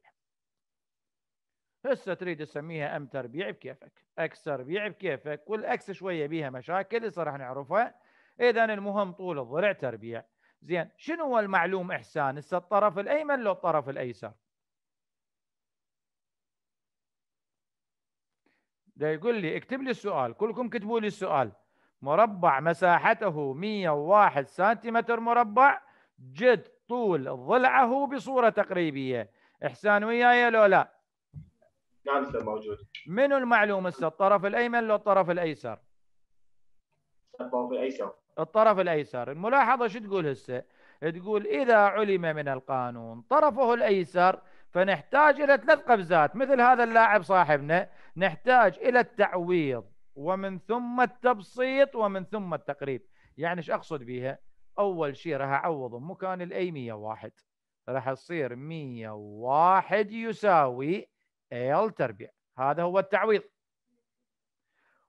هسه تريد تسميها ام تربيع بكيفك اكس تربيع بكيفك والاكس شويه بيها مشاكل هسه راح نعرفها اذا المهم طول الضلع تربيع زين شنو هو المعلوم احسان هسه الطرف الايمن لو الطرف الايسر ده يقول لي اكتب لي السؤال كلكم كتبوا لي السؤال مربع مساحته 101 سنتيمتر مربع جد طول ضلعه بصوره تقريبيه احسان وياي لو لا جانسون موجود منو المعلوم هسه الطرف الايمن لو الطرف الايسر؟ الطرف الايسر الطرف الايسر الملاحظه شو تقول هسه؟ تقول اذا علم من القانون طرفه الايسر فنحتاج الى ثلاث قفزات مثل هذا اللاعب صاحبنا نحتاج الى التعويض ومن ثم التبسيط ومن ثم التقريب يعني ايش اقصد بها؟ اول شيء راح اعوض مكان الاي 101 راح تصير 101 يساوي ال تربيع هذا هو التعويض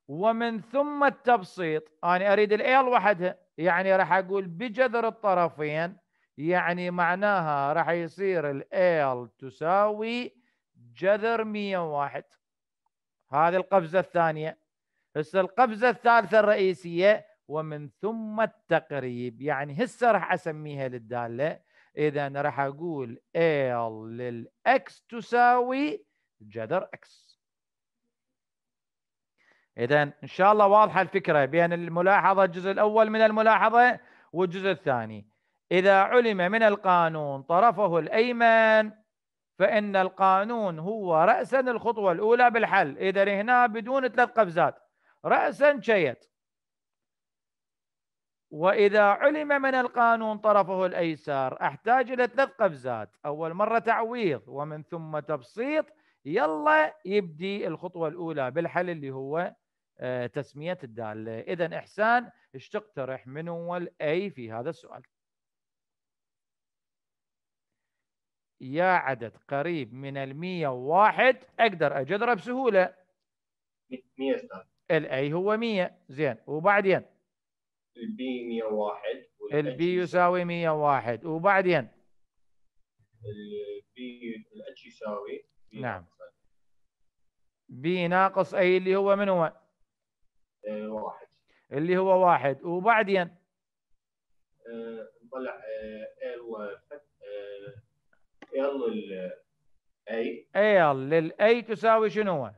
ومن ثم التبسيط انا اريد ال وحدها يعني راح اقول بجذر الطرفين يعني معناها راح يصير ال تساوي جذر 101 هذه القفزه الثانيه هسه القفزه الثالثه الرئيسيه ومن ثم التقريب يعني هسه راح اسميها للداله اذا راح اقول ال للاكس تساوي جذر اكس اذا ان شاء الله واضحه الفكره بين الملاحظه الجزء الاول من الملاحظه والجزء الثاني اذا علم من القانون طرفه الايمن فان القانون هو راسا الخطوه الاولى بالحل اذا هنا بدون ثلاث قفزات راسا شيت واذا علم من القانون طرفه الايسر احتاج الى ثلاث قفزات اول مره تعويض ومن ثم تبسيط يلا يبدي الخطوه الاولى بالحل اللي هو آه، تسميه الداله اذا احسان ايش تقترح من هو الاي في هذا السؤال يا عدد قريب من المية 101 اقدر اجذره بسهوله 100 الاي هو 100 زين وبعدين البي 101 البي يساوي 101 وبعدين البي الاتش يساوي نعم بي ناقص اي اللي هو من هو؟ آه، واحد اللي هو واحد وبعدين نطلع آه، آه، ال و ال اي ال للاي تساوي شنو؟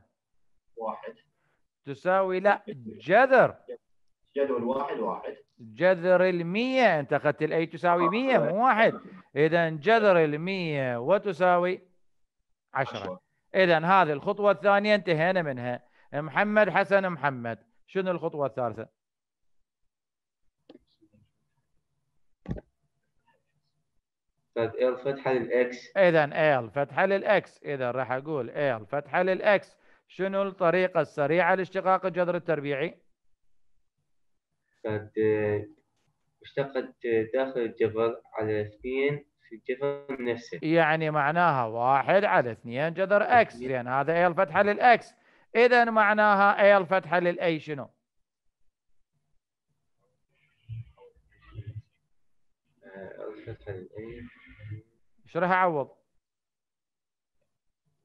واحد تساوي لا جذر جذر واحد واحد جذر ال 100 انت اخذت الاي تساوي 100 مو واحد اذا جذر ال 100 وتساوي 10 اذا هذه الخطوه الثانيه انتهينا منها محمد حسن محمد شنو الخطوه الثالثه طيب، فتحه للاكس اذا ال فتحه للاكس اذا راح اقول ال فتحه للاكس شنو الطريقه السريعه لاشتقاق الجذر التربيعي قد طيب، اشتقت داخل الجبر على اثنين في الجذر نفسه يعني معناها واحد على اثنين جذر اكس زين يعني هذا اي الفتحه للاكس اذا معناها اي الفتحه للاي شنو؟ آه، الفتحه للاي ايش راح اعوض؟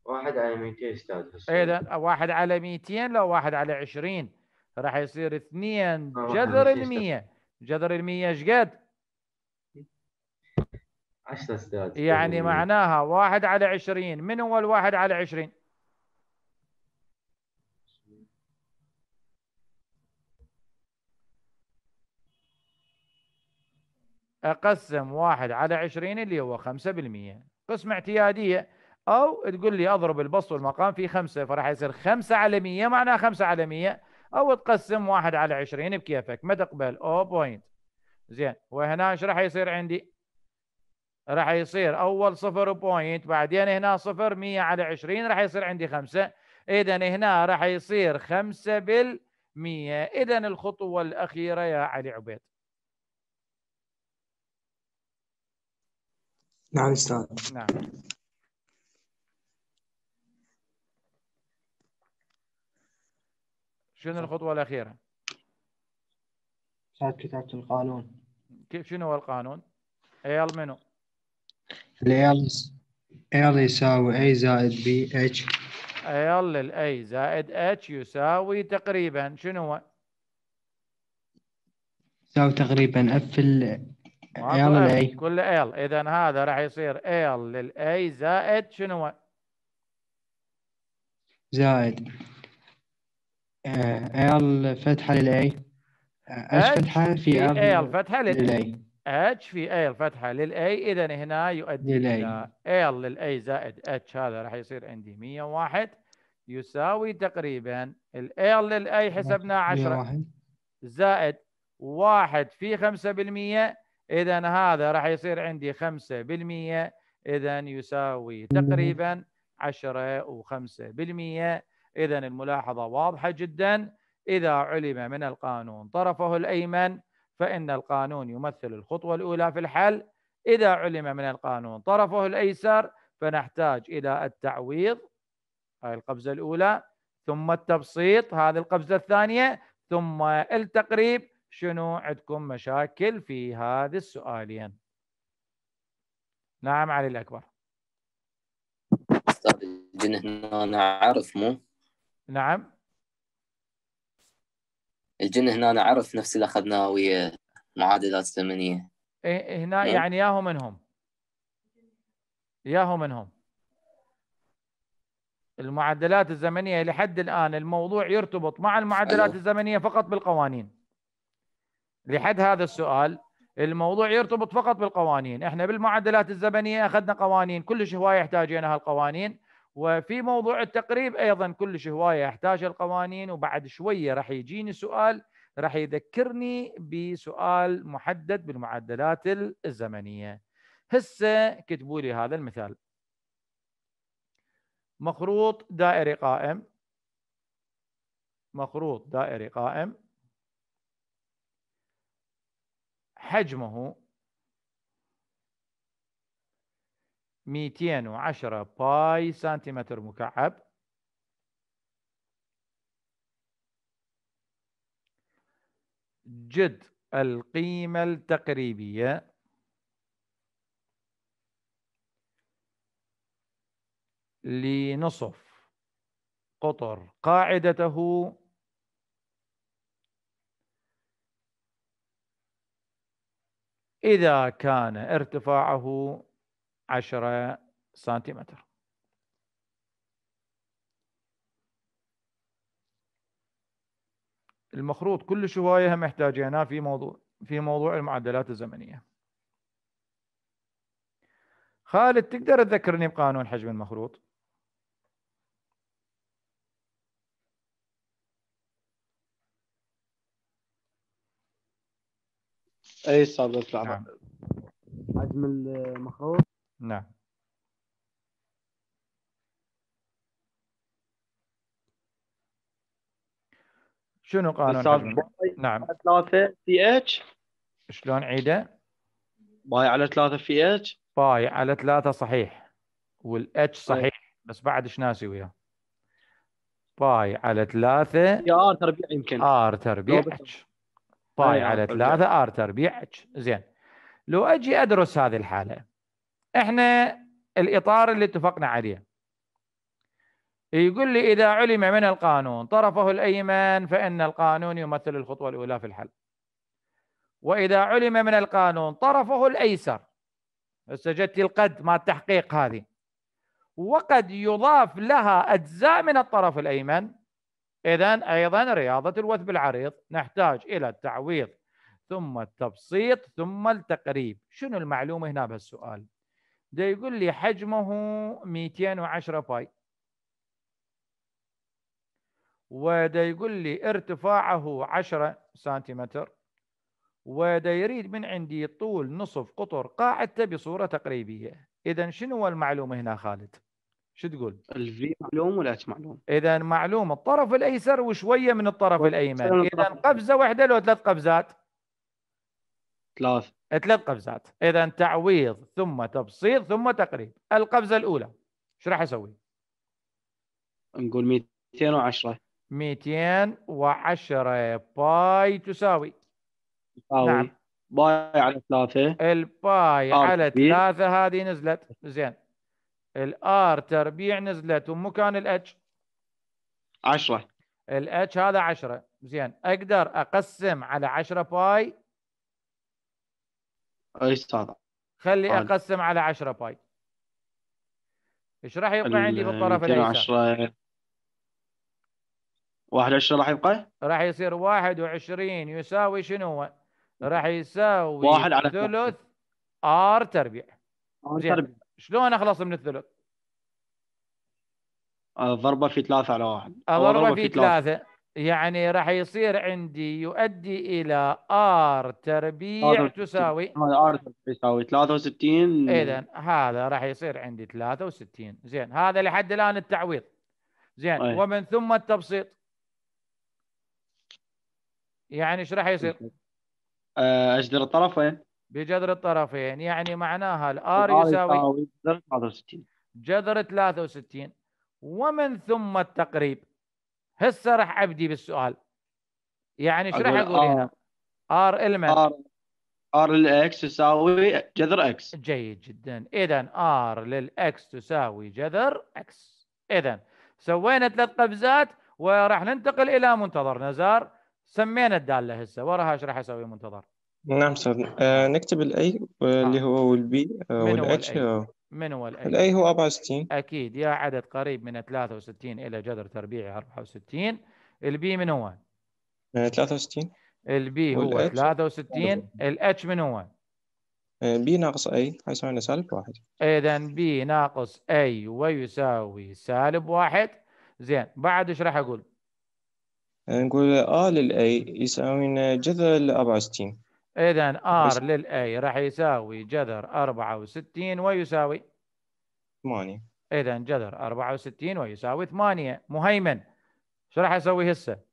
واحد على 200 استاذ اذا واحد على 200 لو واحد على 20 راح يصير اثنين آه، جذر ال 100 جذر ال 100 ايش قد؟ 10 استاذ يعني معناها واحد على 20 من هو الواحد على 20 اقسم واحد على 20 اللي هو 5% قسمة اعتيادية او تقول لي اضرب البسط والمقام في 5 فراح يصير 5 على 100 معناها 5 على 100 او تقسم واحد على 20 بكيفك ما تقبل او بوينت زين وهنا ايش راح يصير عندي؟ راح يصير اول صفر بوينت بعدين هنا صفر 100 على 20 راح يصير عندي 5 اذا هنا راح يصير 5 بال 100 اذا الخطوه الاخيره يا علي عبيد نعم استاذ نعم شنو الخطوه الاخيره؟ كتابه القانون شنو هو القانون؟ يلا منو؟ ال ال يساوي اي زائد بي اتش ال للاي زائد اتش يساوي تقريبا شنو هو؟ يساوي تقريبا اف ال eh, ال اي كل ال اذا هذا راح يصير ال للاي زائد شنو هو؟ زائد ال فتحه للاي اتش فتحه في ال فتحه للاي اتش في اي الفتحه للاي اذا هنا يؤدي الى اي للاي زائد اتش هذا راح يصير عندي 101 يساوي تقريبا ال للاي حسبناه 10 زائد 1 في 5% اذا هذا راح يصير عندي 5% اذا يساوي تقريبا 10 و5% اذا الملاحظه واضحه جدا اذا علم من القانون طرفه الايمن فإن القانون يمثل الخطوة الأولى في الحل إذا علم من القانون طرفه الأيسر فنحتاج إلى التعويض هذه القفزة الأولى ثم التبسيط هذه القفزة الثانية ثم التقريب شنو عندكم مشاكل في هذه السؤالين نعم علي الأكبر أستاذ هنا نعرف مو نعم الجن هنا أنا عرف نفس اللي اخذناه ويا معادلات زمنيه إيه،, إيه هنا نعم. يعني يا منهم من هم يا من هم المعدلات الزمنيه لحد الان الموضوع يرتبط مع المعدلات أيوه. الزمنيه فقط بالقوانين لحد هذا السؤال الموضوع يرتبط فقط بالقوانين احنا بالمعدلات الزمنيه اخذنا قوانين كلش هوايه يحتاج اليها القوانين وفي موضوع التقريب ايضا كلش هوايه احتاج القوانين وبعد شويه راح يجيني سؤال راح يذكرني بسؤال محدد بالمعدلات الزمنيه هسه كتبوا لي هذا المثال مخروط دائري قائم مخروط دائري قائم حجمه 210 باي سنتيمتر مكعب جد القيمة التقريبية لنصف قطر قاعدته إذا كان ارتفاعه 10 سنتيمتر المخروط كل شوية محتاجينها في موضوع في موضوع المعدلات الزمنية خالد تقدر تذكرني بقانون حجم المخروط اي استاذ نعم. حجم المخروط نعم شنو قانون نعم ثلاثة في اتش شلون عيده؟ باي على ثلاثة في اتش باي على ثلاثة صحيح والاتش طيب. صحيح بس بعد ايش ناسي وياه باي على ثلاثة يا ار تربيع يمكن ار تربيع اتش باي على ثلاثة ار تربيع اتش زين لو اجي ادرس هذه الحالة احنا الاطار اللي اتفقنا عليه يقول لي اذا علم من القانون طرفه الايمن فان القانون يمثل الخطوه الاولى في الحل واذا علم من القانون طرفه الايسر استجدت القد ما التحقيق هذه وقد يضاف لها اجزاء من الطرف الايمن اذا ايضا رياضه الوثب العريض نحتاج الى التعويض ثم التبسيط ثم التقريب شنو المعلومه هنا بهالسؤال ده يقول لي حجمه 210 باي وده يقول لي ارتفاعه 10 سنتيمتر وده يريد من عندي طول نصف قطر قاعدته بصورة تقريبية إذا شنو المعلومة هنا خالد؟ شو تقول؟ الفي معلوم ولا اتش معلوم؟ اذا معلوم الطرف الايسر وشويه من الطرف الايمن، اذا قفزه واحده لو ثلاث قفزات؟ ثلاث ثلاث قفزات اذا تعويض ثم تبسيط ثم تقريب القفزه الاولى ايش راح اسوي؟ نقول 210 210 باي تساوي تساوي نعم باي على ثلاثة الباي على ثلاثة هذه نزلت زين الار تربيع نزلت ومكان الاتش 10 الاتش هذا 10 زين اقدر اقسم على 10 باي اي صار خلي طيب. اقسم على 10 باي ايش راح يبقى عندي بالطرف الايسر؟ 21 راح يبقى؟ راح يصير 21 يساوي شنو؟ هو؟ راح يساوي واحد على ثلث ار تربيع ار تربيع شلون اخلص من الثلث؟ الضربة في ثلاثة على واحد الضربة في ثلاثة يعني راح يصير عندي يؤدي الى ار تربيع تساوي ار يساوي 63 اذا هذا راح يصير عندي 63 زين هذا لحد الان التعويض زين أيه. ومن ثم التبسيط يعني ايش راح يصير؟ آه، اجذر الطرفين بجذر الطرفين يعني معناها الار يساوي جذر 63 جذر 63 ومن ثم التقريب هسه راح ابدي بالسؤال يعني ايش راح اقول هنا؟ ار المن ار للاكس تساوي جذر اكس جيد جدا اذا ار للاكس تساوي جذر اكس اذا سوينا ثلاث قفزات وراح ننتقل الى منتظر نزار سمينا الداله هسه وراها ايش راح اسوي منتظر؟ نعم سر آه نكتب الاي اللي آه. هو والبي آه والاتش هو الاي هو 64 اكيد يا عدد قريب من 63 الى جذر تربيعي 64 البي من هو 63 البي هو 63 الاتش من هو بي ناقص اي هيساوي سالب واحد اذا بي ناقص اي ويساوي سالب واحد زين بعد ايش راح اقول؟ آه، نقول ا آه للاي يساوي جذر 64 إذا R للA راح يساوي جذر 64 ويساوي 8 إذا جذر 64 ويساوي 8 مهيمن شو راح أسوي هسه؟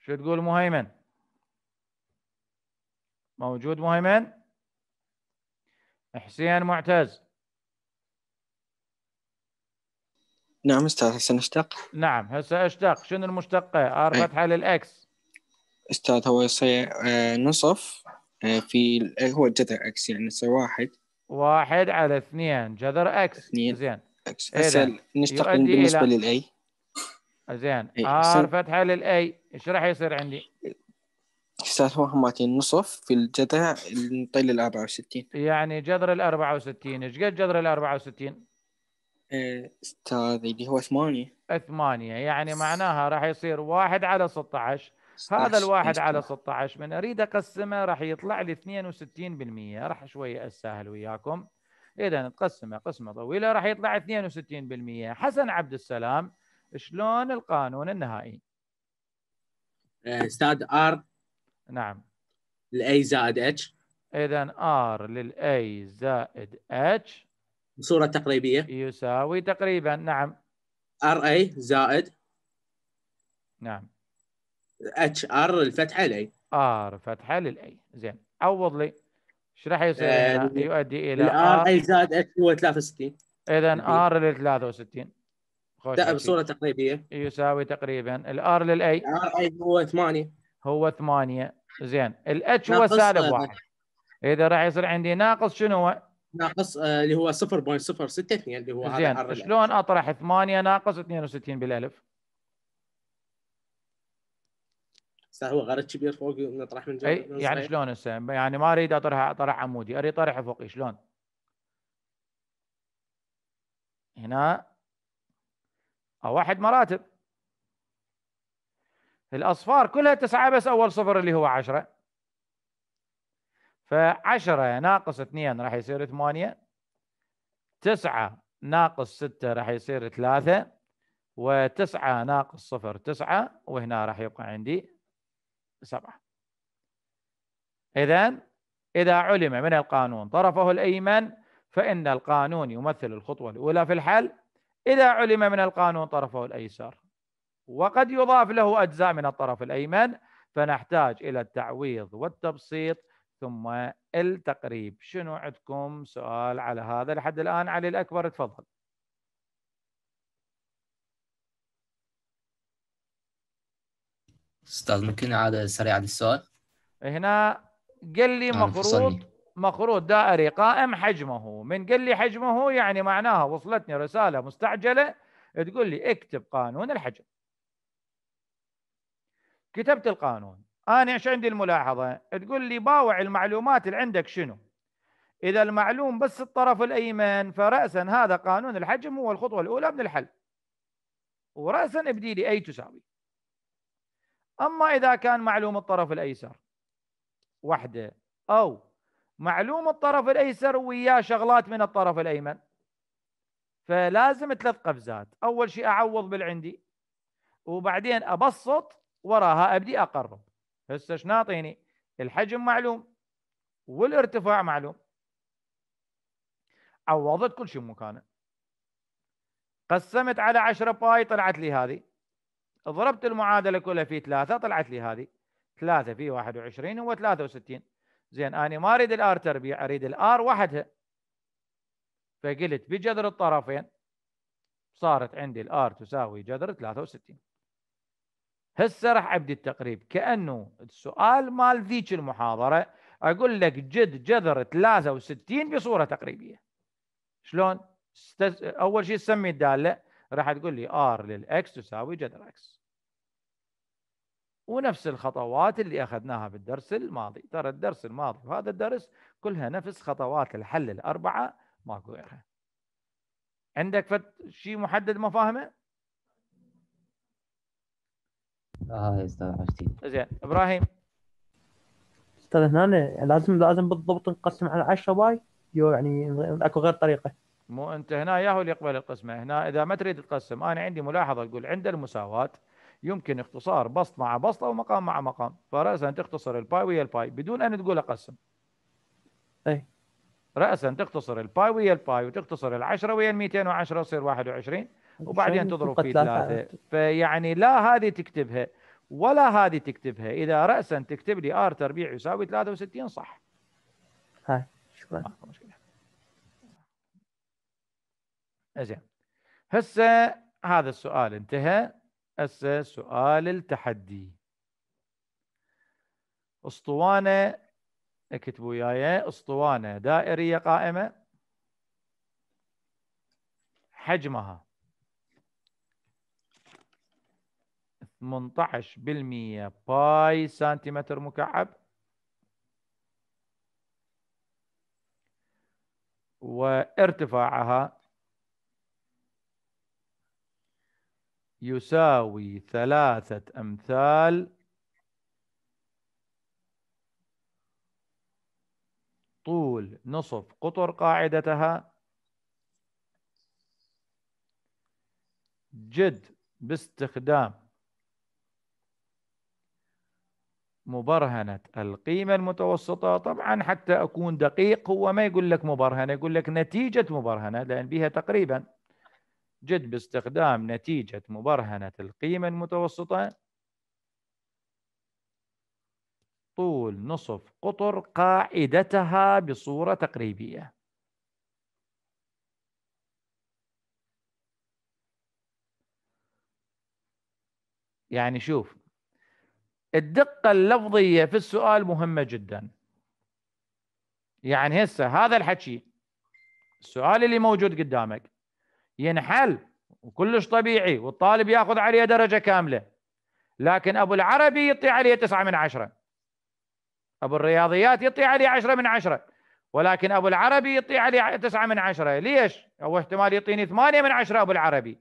شو تقول مهيمن موجود مهيمن حسين معتز نعم استاذ هسه نشتق نعم هسه اشتق شنو المشتقه ار فتحه للاكس استاذ هو يصير آه، نصف آه، في آه، هو جذر اكس يعني يصير واحد واحد على اثنين جذر اكس اثنين زين اكس إيه هسه نشتق بالنسبه إلى... للاي زين إيه، ار فتحه للاي ايش راح يصير عندي؟ استاذ هو ماتين نصف في الجذر نطيل ال 64 يعني جذر ال 64 ايش قد جذر ال 64؟ إيه. استاذ اللي هو ثمانية ثمانية يعني معناها راح يصير واحد على 16 هذا الواحد على 16 من اريد اقسمه راح يطلع لي 62% راح شوية اسهل وياكم اذا تقسمه قسمه طويله راح يطلع 62% حسن عبد السلام شلون القانون النهائي؟ إيه، استاذ ار نعم الاي زائد اتش اذا ار للاي زائد اتش بصوره تقريبيه يساوي تقريبا نعم ار اي زائد نعم اتش ار الفتحه الاي ار فتحه للاي زين عوض لي ايش راح يصير آه يؤدي الى ار اي زائد اتش هو 63 اذا ار لل 63 خوش بصوره تقريبيه يساوي تقريبا الار للاي ار اي هو 8 هو 8 زين الاتش هو سالب واحد اذا راح يصير عندي ناقص شنو هو؟ ناقص آه، اللي هو 0.062 اللي هو هذا زين شلون اطرح 8 ناقص 62 بالالف؟ هو غرض كبير فوق نطرح من جنب يعني يعني شلون هسه يعني ما اريد اطرح اطرح عمودي اريد اطرح فوقي شلون؟ هنا واحد مراتب الاصفار كلها تسعه بس اول صفر اللي هو 10 ف10 ناقص 2 راح يصير 8 9 ناقص 6 راح يصير 3 و9 ناقص 0 9 وهنا راح يبقى عندي 7 إذا إذا علم من القانون طرفه الأيمن فإن القانون يمثل الخطوة الأولى في الحل إذا علم من القانون طرفه الأيسر وقد يضاف له أجزاء من الطرف الأيمن فنحتاج إلى التعويض والتبسيط ثم التقريب شنو عندكم سؤال على هذا لحد الآن علي الأكبر تفضل استاذ ممكن اعاده سريعه للسؤال هنا قال لي مخروط مخروط دائري قائم حجمه من قال لي حجمه يعني معناها وصلتني رساله مستعجله تقول لي اكتب قانون الحجم كتبت القانون انا ايش عندي الملاحظه تقول لي باوع المعلومات اللي عندك شنو اذا المعلوم بس الطرف الايمن فراسا هذا قانون الحجم هو الخطوه الاولى من الحل وراسا ابدي لي اي تساوي اما اذا كان معلوم الطرف الايسر وحده او معلوم الطرف الايسر وياه شغلات من الطرف الايمن فلازم ثلاث قفزات اول شيء اعوض بالعندي وبعدين ابسط وراها ابدي اقرب هسه شنو اعطيني؟ الحجم معلوم والارتفاع معلوم عوضت كل شيء مكانه قسمت على 10 باي طلعت لي هذه ضربت المعادلة كلها في ثلاثة طلعت لي هذه ثلاثة في 21 هو 63 زين أنا ما أريد الآر تربيع أريد الآر وحدها فقلت بجذر الطرفين صارت عندي الآر تساوي جذر 63 هسه راح ابدي التقريب كانه السؤال مال ذيك المحاضره اقول لك جد جذر 63 بصوره تقريبيه شلون؟ اول شيء تسمي الداله راح تقول لي ار للاكس تساوي جذر اكس ونفس الخطوات اللي اخذناها في الدرس الماضي ترى الدرس الماضي وهذا الدرس كلها نفس خطوات الحل الاربعه ماكو غيرها عندك فت... شيء محدد مفاهمه هاي آه، استاذ زين ابراهيم استاذ هنا لازم لازم بالضبط نقسم على 10 باي يو يعني اكو غير طريقه مو انت هنا يا هو اللي يقبل القسمه هنا اذا ما تريد تقسم انا عندي ملاحظه تقول عند المساواه يمكن اختصار بسط مع بسط او مقام مع مقام فراسا تختصر الباي ويا الباي بدون ان تقول اقسم اي راسا تختصر الباي ويا الباي وتختصر ال10 ويا ال210 وتصير 21 وبعدين تضرب فيه ثلاثه فيعني لا هذه تكتبها ولا هذه تكتبها اذا راسا تكتب لي ار تربيع يساوي 63 صح هاي شكرا زين هسه هذا السؤال انتهى هسه سؤال التحدي اسطوانه اكتبوا وياي اسطوانه دائريه قائمه حجمها 18% باي سنتيمتر مكعب وارتفاعها يساوي ثلاثة أمثال طول نصف قطر قاعدتها جد باستخدام مبرهنة القيمة المتوسطة طبعا حتى أكون دقيق هو ما يقول لك مبرهنة يقول لك نتيجة مبرهنة لأن بها تقريبا جد باستخدام نتيجة مبرهنة القيمة المتوسطة طول نصف قطر قاعدتها بصورة تقريبية يعني شوف الدقة اللفظية في السؤال مهمة جدا يعني هسه هذا الحكي السؤال اللي موجود قدامك ينحل وكلش طبيعي والطالب ياخذ عليه درجة كاملة لكن أبو العربي يطي عليه تسعة من عشرة أبو الرياضيات يطي عليه عشرة من عشرة ولكن أبو العربي يطي عليه تسعة من عشرة ليش؟ هو احتمال يعطيني ثمانية من عشرة أبو العربي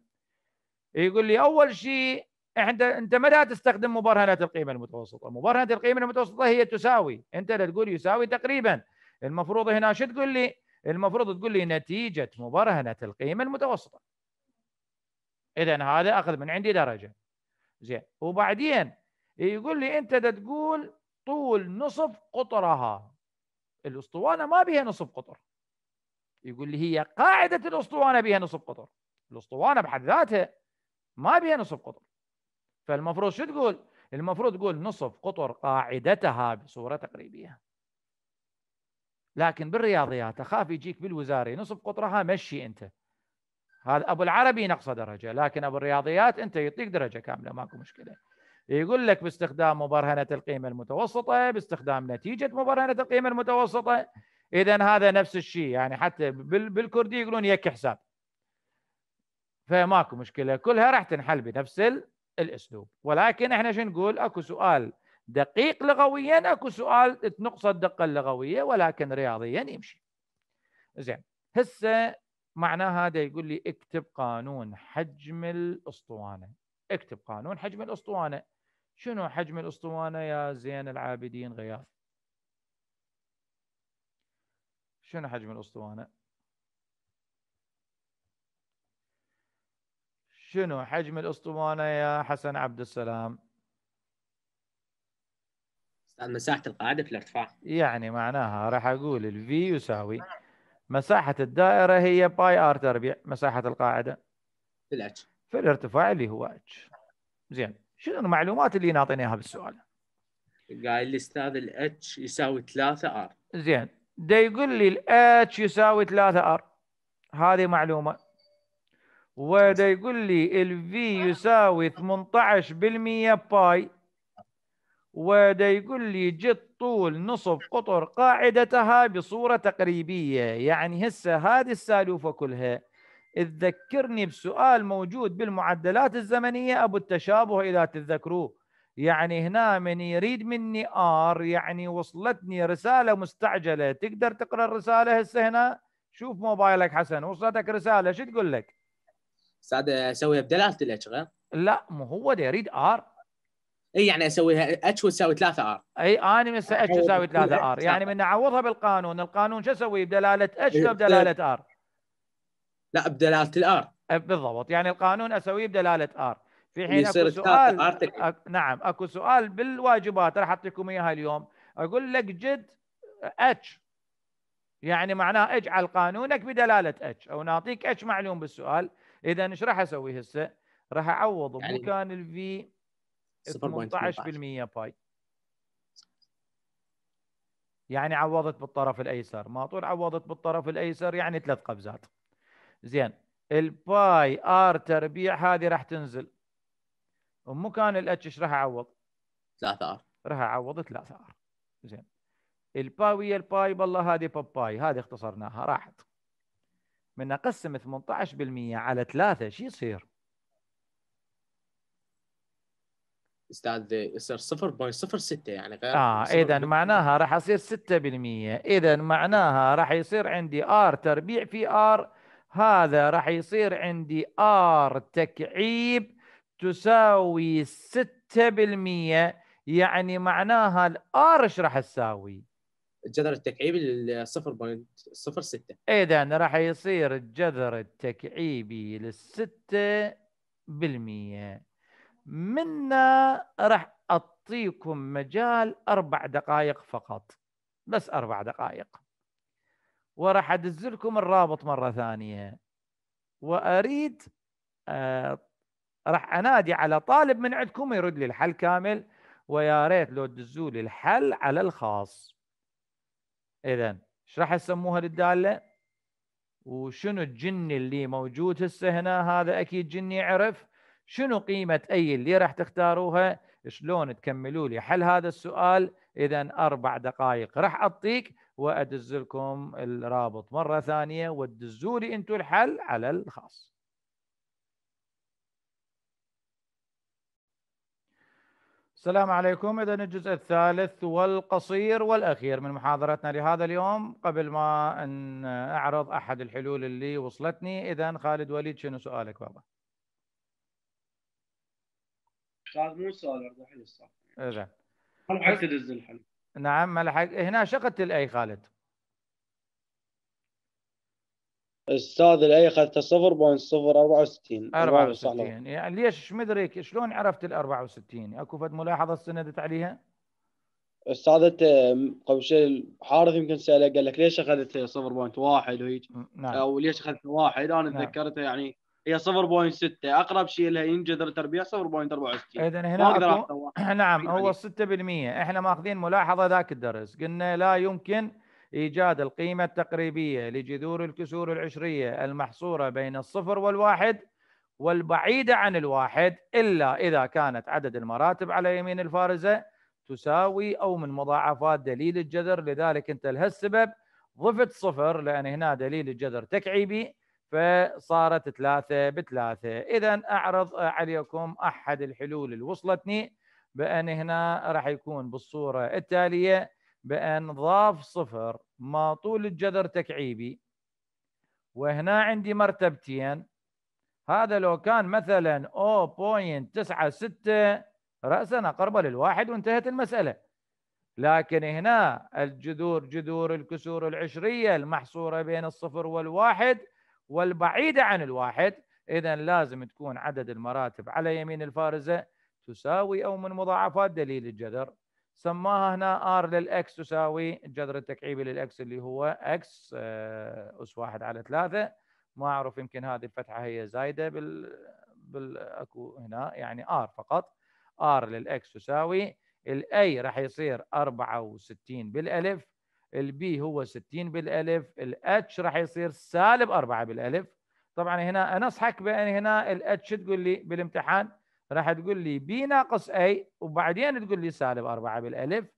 يقول لي أول شيء انت انت متى تستخدم مبرهنه القيمه المتوسطه؟ مبرهنه القيمه المتوسطه هي تساوي، انت لا تقول يساوي تقريبا، المفروض هنا شو تقول لي؟ المفروض تقول لي نتيجه مبرهنه القيمه المتوسطه. اذا هذا اخذ من عندي درجه. زين، وبعدين يقول لي انت تقول طول نصف قطرها. الاسطوانه ما بها نصف قطر. يقول لي هي قاعده الاسطوانه بها نصف قطر. الاسطوانه بحد ذاتها ما بها نصف قطر. فالمفروض شو تقول المفروض تقول نصف قطر قاعدتها بصورة تقريبية لكن بالرياضيات أخاف يجيك بالوزاري نصف قطرها مشي أنت هذا أبو العربي نقص درجة لكن أبو الرياضيات أنت يعطيك درجة كاملة ماكو مشكلة يقول لك باستخدام مبرهنة القيمة المتوسطة باستخدام نتيجة مبرهنة القيمة المتوسطة إذا هذا نفس الشيء يعني حتى بالكردي يقولون يك حساب فماكو مشكلة كلها راح تنحل بنفس الاسلوب ولكن احنا شو نقول اكو سؤال دقيق لغويا اكو سؤال تنقص الدقه اللغويه ولكن رياضيا يمشي زين هسه معناه هذا يقول لي اكتب قانون حجم الاسطوانه اكتب قانون حجم الاسطوانه شنو حجم الاسطوانه يا زين العابدين غياث شنو حجم الاسطوانه شنو حجم الاسطوانه يا حسن عبد السلام؟ مساحه القاعده في الارتفاع يعني معناها راح اقول الفي يساوي مساحه الدائره هي باي ار تربيع مساحه القاعده في الاتش في الارتفاع اللي هو اتش زين شنو المعلومات اللي ناطيني اياها بالسؤال؟ قايل لي استاذ الاتش يساوي 3 ار زين ده يقول لي الاتش يساوي 3 ار هذه معلومه وده يقول لي ال V يساوي 18% باي وده يقول لي جت طول نصف قطر قاعدتها بصورة تقريبية يعني هسه هذه السالوفة كلها تذكرني بسؤال موجود بالمعدلات الزمنية أبو التشابه إذا تتذكروه يعني هنا من يريد مني آر يعني وصلتني رسالة مستعجلة تقدر تقرأ الرسالة هسه هنا شوف موبايلك حسن وصلتك رسالة شو تقول لك سعد اسويها بدلاله الاتش غير لا مو هو دي يريد ار اي يعني اسويها اتش وتساوي 3 ار اي انا مس اتش تساوي 3 ار يعني من اعوضها بالقانون القانون شو اسوي بدلاله اتش ولا بدلاله ار؟ لا بدلاله الار بالضبط يعني القانون اسويه بدلاله ار في حين اكو سؤال أك... نعم اكو سؤال بالواجبات راح اعطيكم لكم اياها اليوم اقول لك جد اتش يعني معناه اجعل قانونك بدلاله اتش او نعطيك اتش معلوم بالسؤال اذا ايش راح اسوي هسه؟ راح اعوض يعني بمكان الفي 18% باي يعني عوضت بالطرف الايسر ما طول عوضت بالطرف الايسر يعني ثلاث قفزات زين الباي ار تربيع هذه راح تنزل ومكان الاتش ايش راح اعوض؟ 3 ار راح اعوض 3 ار زين الباي ويا الباي بالله هذه باباي هذه اختصرناها راحت من اقسم 18% على 3 شو يصير؟ استاذ يصير 0.06 يعني غير اه اذا معناها راح اصير 6% اذا معناها راح يصير عندي ار تربيع في ار هذا راح يصير عندي ار تكعيب تساوي 6% يعني معناها الار ايش راح تساوي؟ الجذر التكعيبي 0.06 اذا راح يصير الجذر التكعيبي للستة بالمية منا راح اعطيكم مجال اربع دقائق فقط بس اربع دقائق وراح ادز لكم الرابط مره ثانيه واريد آه راح انادي على طالب من عندكم يرد لي الحل كامل ويا ريت لو تدزوا لي الحل على الخاص اذا ايش راح يسموها للداله؟ وشنو الجني اللي موجود هسه هنا هذا اكيد جني يعرف شنو قيمه اي اللي راح تختاروها شلون تكملوا لي حل هذا السؤال اذا اربع دقائق راح اعطيك وادز لكم الرابط مره ثانيه وتدزوا لي انتم الحل على الخاص السلام عليكم اذا الجزء الثالث والقصير والاخير من محاضرتنا لهذا اليوم قبل ما ان اعرض احد الحلول اللي وصلتني اذا خالد وليد شنو سؤالك بابا؟ خالد مو سؤال ارجع حل السؤال اذا ما لحقت الحل نعم ما لحقت هنا شقت الاي خالد استاذ الاي اخذت 0.064 64 يعني ليش مدري شلون عرفت ال 64 اكو فد ملاحظه استندت عليها؟ استاذ قبل شيء الحارث يمكن ساله قال لك ليش اخذت 0.1 وهيك نعم. او ليش اخذت واحد انا نعم. تذكرتها يعني هي 0.6 اقرب شيء لها ينجذر تربيع 0.64 اذا هنا نعم هو 6% احنا ماخذين ملاحظه ذاك الدرس قلنا لا يمكن إيجاد القيمة التقريبية لجذور الكسور العشرية المحصورة بين الصفر والواحد والبعيدة عن الواحد إلا إذا كانت عدد المراتب على يمين الفارزة تساوي أو من مضاعفات دليل الجذر لذلك أنت لهالسبب ضفت صفر لأن هنا دليل الجذر تكعيبي فصارت ثلاثة بثلاثة إذا أعرض عليكم أحد الحلول اللي وصلتني بأن هنا راح يكون بالصورة التالية بأن ضاف صفر ما طول الجذر تكعيبي وهنا عندي مرتبتين هذا لو كان مثلا 0.96 رأسا أقرب للواحد وانتهت المسألة لكن هنا الجذور جذور الكسور العشرية المحصورة بين الصفر والواحد والبعيدة عن الواحد إذا لازم تكون عدد المراتب على يمين الفارزة تساوي أو من مضاعفات دليل الجذر سماها هنا ار للاكس تساوي الجذر التكعيبي للاكس اللي هو اكس آه، اس واحد على ثلاثة ما اعرف يمكن هذه الفتحه هي زايده بال بال اكو هنا يعني ار فقط ار للاكس تساوي الاي راح يصير 64 بالالف البي هو 60 بالالف الاتش راح يصير سالب 4 بالالف طبعا هنا انصحك بان هنا الاتش تقول لي بالامتحان راح تقول لي بي ناقص اي وبعدين تقول لي سالب 4 بالالف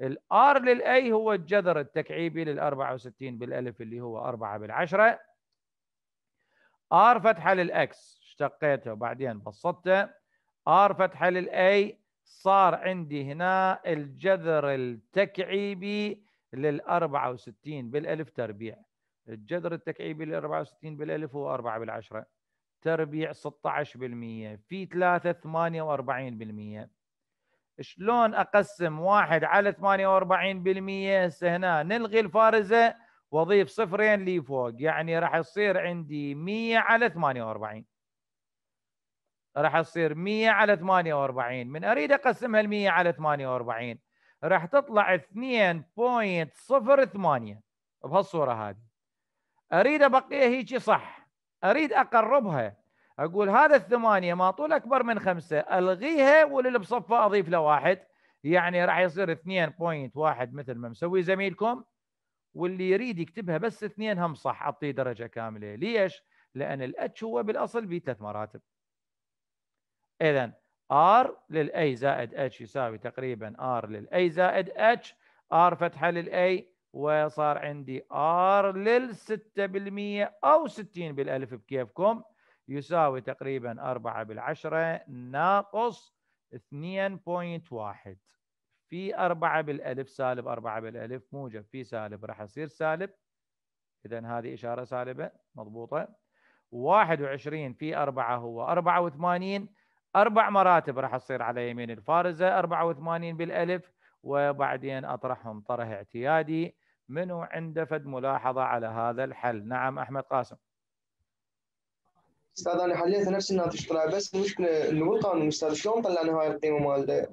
الار للاي هو الجذر التكعيبي لل 64 بالالف اللي هو 4 بالعشره ار فتحه للاكس اشتقيته وبعدين بسطته ار فتحه للاي صار عندي هنا الجذر التكعيبي لل 64 بالالف تربيع الجذر التكعيبي لل 64 بالالف هو 4 بالعشره تربيع 16% في 3 48% شلون اقسم واحد على 48% سهنا نلغي الفارزه واضيف صفرين لي فوق يعني راح يصير عندي 100 على 48 راح تصير 100 على 48 من اريد اقسمها ال 100 على 48 راح تطلع 2.08 بهالصوره هذه اريد ابقيها هيك صح اريد اقربها اقول هذا الثمانيه ما طول اكبر من خمسه الغيها واللي بصفه اضيف له واحد يعني راح يصير 2.1 مثل ما مسوي زميلكم واللي يريد يكتبها بس اثنين هم صح اعطيه درجه كامله ليش؟ لان الاتش هو بالاصل به ثلاث مراتب اذا ار للاي زائد اتش يساوي تقريبا ار للاي زائد اتش ار فتحه للاي وصار عندي ار لل 6% او 60 بالالف بكيفكم يساوي تقريبا 4 بالعشرة ناقص 2.1 في 4 بالالف سالب 4 بالالف موجب في سالب راح يصير سالب اذا هذه اشاره سالبه مضبوطه 21 في 4 هو 84 اربع مراتب راح تصير على يمين الفارزه 84 بالالف وبعدين اطرحهم طرح اعتيادي منو عنده فد ملاحظة على هذا الحل نعم أحمد قاسم استاذ انا حليت نفس الناتج طلع بس المشكله انه بالقانون استاذ شلون طلعنا هاي القيمه مال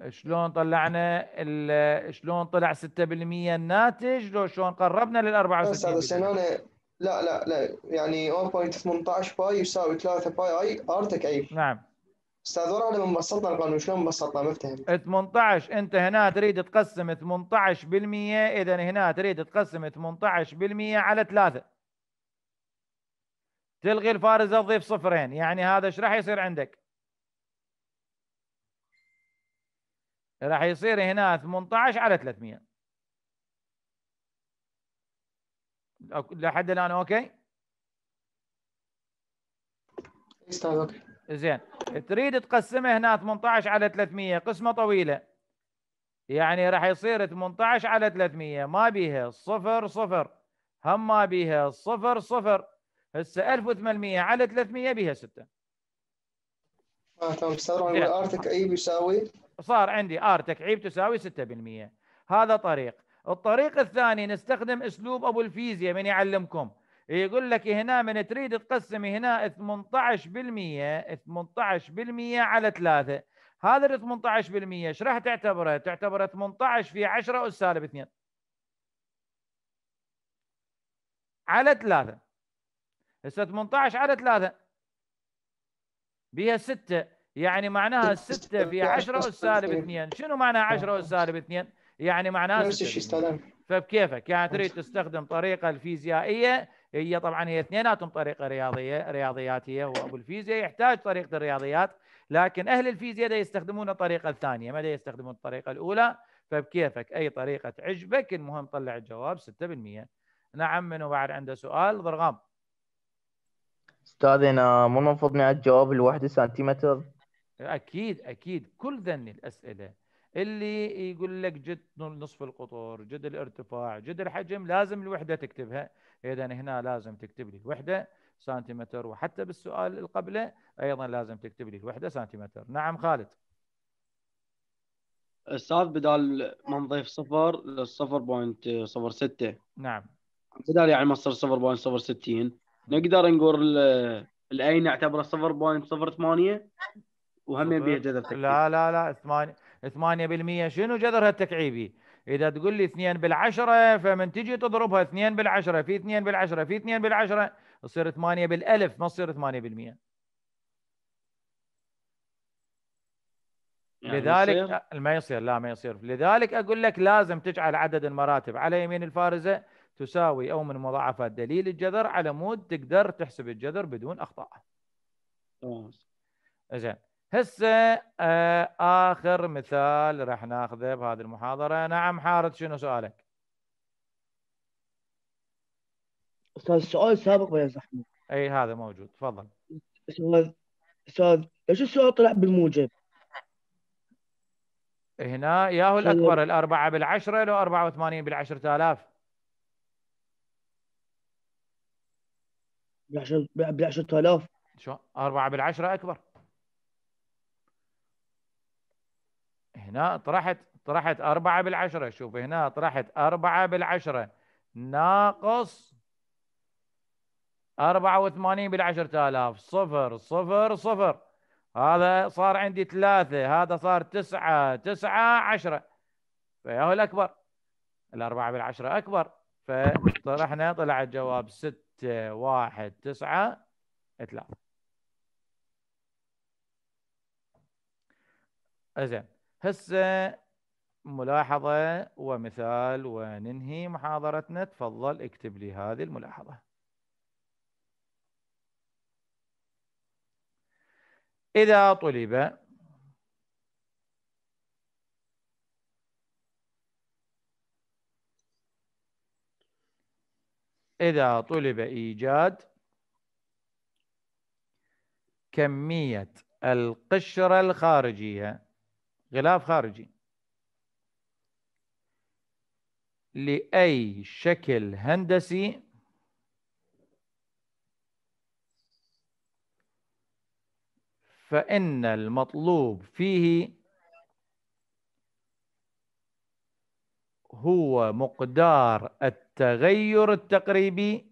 0.06 شلون طلعنا شلون طلع 6% الناتج لو شلون قربنا لل 64 استاذ انا لا لا لا يعني 0.18 باي يساوي 3 باي اي ارتك اي نعم استاذ ورا بسطنا القانون شلون بسطنا ما فهمت 18 انت هنا تريد تقسم 18% اذا هنا تريد تقسم 18% على 3 تلغي الفارزه تضيف صفرين يعني هذا ايش راح يصير عندك؟ راح يصير هنا 18 على 300 لحد الان اوكي؟ استاذ اوكي زين تريد تقسمه هنا 18 على 300 قسمه طويله يعني راح يصير 18 على 300 ما بيها صفر صفر هم ما بيها صفر صفر هسه 1800 على 300 بيها 6 اه تمام صار عندي ارتك عيب يساوي صار عندي ارتك عيب تساوي 6% هذا طريق الطريق الثاني نستخدم اسلوب ابو الفيزياء من يعلمكم يقول لك هنا من تريد تقسم هنا 18% 18% على 3 هذا ال 18% ايش راح تعتبره؟ تعتبره 18 في 10 أس سالب 2 على 3 هسه 18 على 3 بها 6 يعني معناها 6 طيب، في 10 أس سالب 2 شنو معناها 10 أس سالب 2 يعني معناها نفس الشيء استاذ فبكيفك يعني تريد تستخدم طريقه الفيزيائيه هي طبعا هي اثنيناتهم طريقه رياضيه رياضياتيه وابو الفيزياء يحتاج طريقه الرياضيات لكن اهل الفيزياء دا يستخدمون الطريقه الثانيه ما دا يستخدمون الطريقه الاولى فبكيفك اي طريقه تعجبك المهم طلع الجواب 6% نعم منو بعد عنده سؤال ضرغام استاذ انا مو المفروض نعد الجواب الواحد سنتيمتر اكيد اكيد كل ذن الاسئله اللي يقول لك جد نصف القطر جد الارتفاع جد الحجم لازم الوحده تكتبها اذا هنا لازم تكتب لي الوحده سنتيمتر وحتى بالسؤال اللي قبله ايضا لازم تكتب لي الوحده سنتيمتر نعم خالد استاذ بدال ما نضيف صفر للصفر بوينت صفر ستة نعم بدال يعني مصدر صفر بوينت صفر ستين نقدر نقول الاي نعتبره صفر بوينت صفر ثمانية وهم يبيه جذر تكعيبي لا لا لا ثمانية 8% شنو جذرها التكعيبي إذا تقول لي اثنين بالعشرة فمن تجي تضربها اثنين بالعشرة في اثنين بالعشرة في اثنين بالعشرة تصير ثمانية بالألف ما تصير ثمانية بالمئة يعني لذلك يصير؟ ما يصير لا ما يصير لذلك أقول لك لازم تجعل عدد المراتب على يمين الفارزة تساوي أو من مضاعفات دليل الجذر على مود تقدر تحسب الجذر بدون أخطاء زين هسه آه، اخر مثال راح ناخذه بهذه المحاضره نعم حارث شنو سؤالك استاذ سؤال سابق يا زحمه اي هذا موجود تفضل استاذ استاذ ايش السؤال طلع بالموجب هنا ياهو الاكبر الاربعه بالعشره لو 84 بال 10000 بالعشره الاف شو 4 بالعشره اكبر هنا طرحت طرحت 4 بالعشرة شوف هنا طرحت 4 بالعشرة ناقص 84 بالعشرة آلاف صفر صفر صفر هذا صار عندي ثلاثة هذا صار تسعة تسعة عشرة فياهو الأكبر الأربعة بالعشرة أكبر فطرحنا طلع الجواب ستة واحد تسعة ثلاثة زين هسه ملاحظة ومثال وننهي محاضرتنا تفضل اكتب لي هذه الملاحظة إذا طلب إذا طلب إيجاد كمية القشرة الخارجية غلاف خارجي لأي شكل هندسي فإن المطلوب فيه هو مقدار التغير التقريبي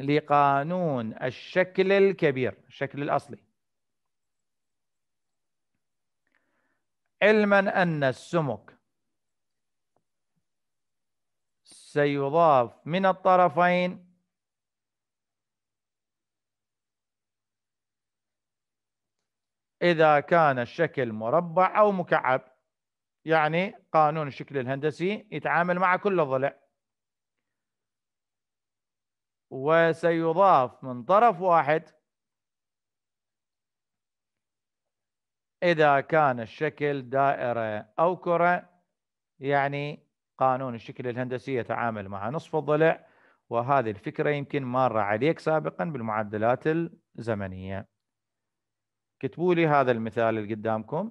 لقانون الشكل الكبير الشكل الأصلي علما أن السمك سيضاف من الطرفين إذا كان الشكل مربع أو مكعب يعني قانون الشكل الهندسي يتعامل مع كل الضلع وسيضاف من طرف واحد إذا كان الشكل دائرة أو كرة يعني قانون الشكل الهندسي يتعامل مع نصف الضلع وهذه الفكرة يمكن مر عليك سابقا بالمعدلات الزمنية كتبوا لي هذا المثال اللي قدامكم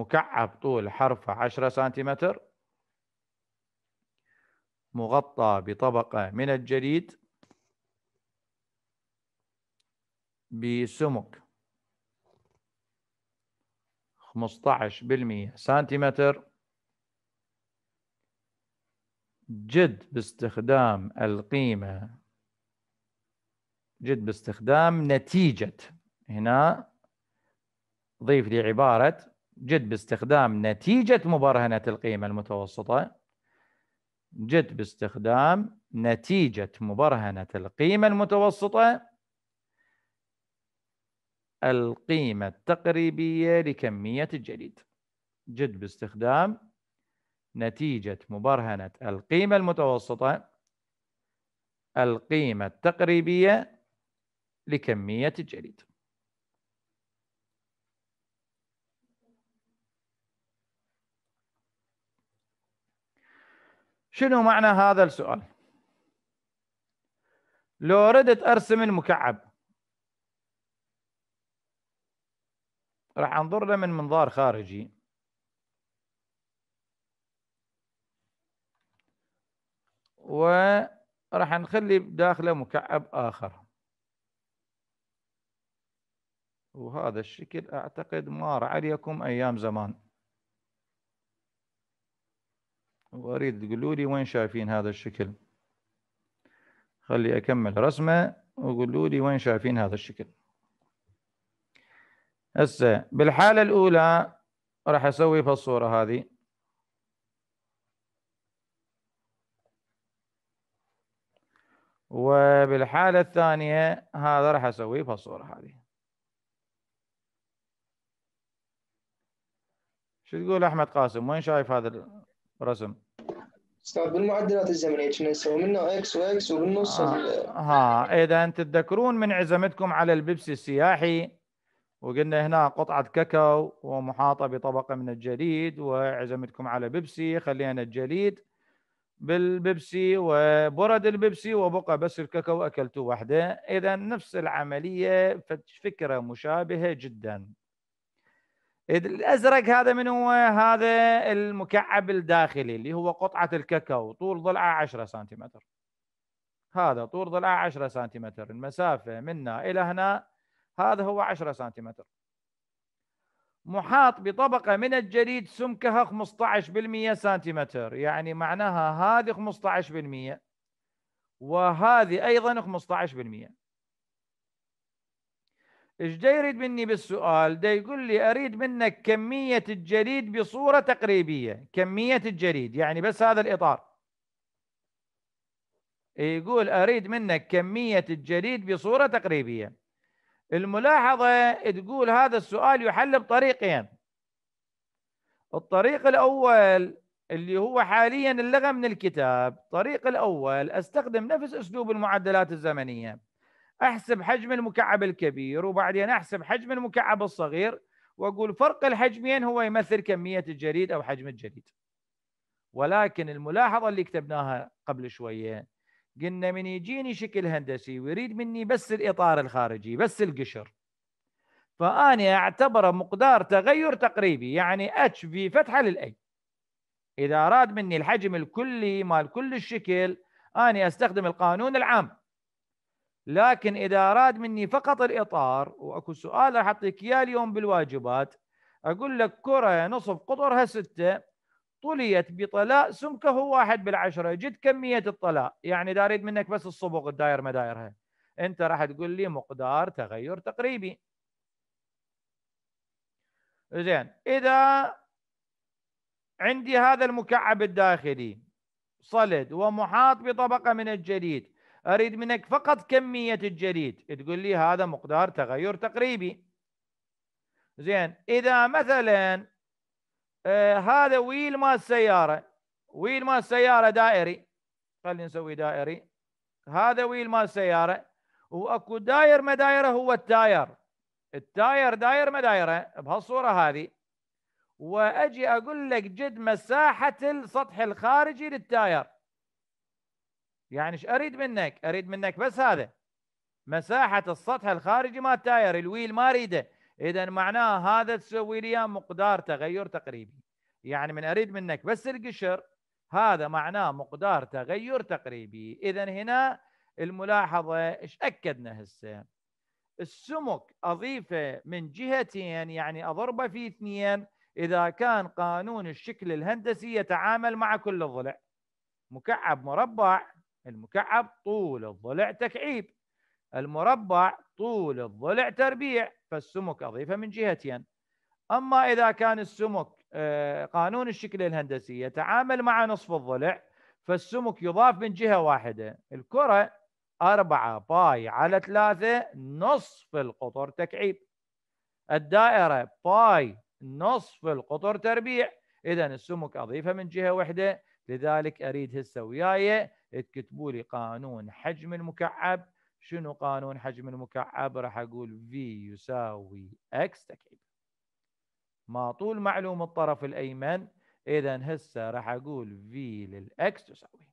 مكعب طول حرفه 10 سنتيمتر مغطى بطبقة من الجليد بسمك 15% سنتيمتر جد باستخدام القيمة جد باستخدام نتيجة هنا ضيف لي عبارة جد باستخدام نتيجة مبرهنة القيمة المتوسطة جد باستخدام نتيجة مبرهنة القيمة المتوسطة القيمة التقريبية لكمية الجليد جد باستخدام نتيجة مبرهنة القيمة المتوسطة القيمة التقريبية لكمية الجليد شنو معنى هذا السؤال لو ردت ارسم المكعب راح انظر له من منظار خارجي وراح نخلي داخله مكعب اخر وهذا الشكل اعتقد مار عليكم ايام زمان واريد تقولوا لي وين شايفين هذا الشكل خلي اكمل رسمه وقولوا لي وين شايفين هذا الشكل هسه بالحاله الاولى راح اسوي في الصوره هذه وبالحاله الثانيه هذا راح اسويه في الصوره هذه شو تقول احمد قاسم وين شايف هذا رسم استاذ بالمعدلات الزمنيه كنا نسوي منه اكس واكس وبالنص آه. ال... ها اذا تتذكرون من عزمتكم على البيبسي السياحي وقلنا هنا قطعه كاكاو ومحاطه بطبقه من الجليد وعزمتكم على بيبسي خلينا الجليد بالبيبسي وبرد البيبسي وبقى بس الكاكاو اكلته وحده اذا نفس العمليه فكره مشابهه جدا الازرق هذا من هو؟ هذا المكعب الداخلي اللي هو قطعه الكاكاو طول ضلعه 10 سنتيمتر هذا طول ضلعه 10 سنتيمتر المسافه منا الى هنا هذا هو 10 سنتيمتر محاط بطبقة من الجليد سمكها 15% سنتيمتر يعني معناها هذه 15% وهذه أيضا 15% ايش جاي يريد مني بالسؤال ده يقول لي اريد منك كميه الجليد بصوره تقريبيه كميه الجليد يعني بس هذا الاطار يقول اريد منك كميه الجليد بصوره تقريبيه الملاحظه تقول هذا السؤال يحل بطريقين الطريق الاول اللي هو حاليا اللغى من الكتاب الطريق الاول استخدم نفس اسلوب المعدلات الزمنيه احسب حجم المكعب الكبير وبعدين احسب حجم المكعب الصغير واقول فرق الحجمين هو يمثل كميه الجريد او حجم الجريد ولكن الملاحظه اللي كتبناها قبل شويه قلنا من يجيني شكل هندسي ويريد مني بس الاطار الخارجي بس القشر فاني اعتبره مقدار تغير تقريبي يعني اتش في فتحه للاي اذا اراد مني الحجم الكلي مال كل الشكل اني استخدم القانون العام لكن اذا اراد مني فقط الاطار واكو سؤال راح اعطيك اياه اليوم بالواجبات اقول لك كره نصف قطرها سته طليت بطلاء سمكه واحد بالعشره جد كميه الطلاء يعني اذا اريد منك بس الصبغ الداير ما دايرها انت راح تقول لي مقدار تغير تقريبي زين اذا عندي هذا المكعب الداخلي صلد ومحاط بطبقه من الجليد اريد منك فقط كميه الجليد تقول لي هذا مقدار تغير تقريبي زين اذا مثلا آه هذا ويل مال السياره ويل مال السياره دائري خلينا نسوي دائري هذا ويل مال السياره واكو داير ما دايره هو التاير التاير داير ما دايره بهالصوره هذه واجي اقول لك جد مساحه السطح الخارجي للتاير يعني ايش اريد منك؟ اريد منك بس هذا مساحه السطح الخارجي مال التاير الويل ما اريده اذا معناه هذا تسوي لي مقدار تغير تقريبي يعني من اريد منك بس القشر هذا معناه مقدار تغير تقريبي اذا هنا الملاحظه ايش اكدنا هسه السمك اضيفه من جهتين يعني اضربه في اثنين اذا كان قانون الشكل الهندسي يتعامل مع كل ضلع مكعب مربع المكعب طول الضلع تكعيب المربع طول الضلع تربيع فالسمك أضيفه من جهتين أما إذا كان السمك آه، قانون الشكل الهندسي يتعامل مع نصف الضلع فالسمك يضاف من جهة واحدة الكرة أربعة باي على ثلاثة نصف القطر تكعيب الدائرة باي نصف القطر تربيع إذا السمك أضيفه من جهة واحدة لذلك أريد هسه وياي تكتبوا لي قانون حجم المكعب شنو قانون حجم المكعب راح اقول V يساوي X تكعيب ما طول معلوم الطرف الايمن اذا هسه راح اقول V للX تساوي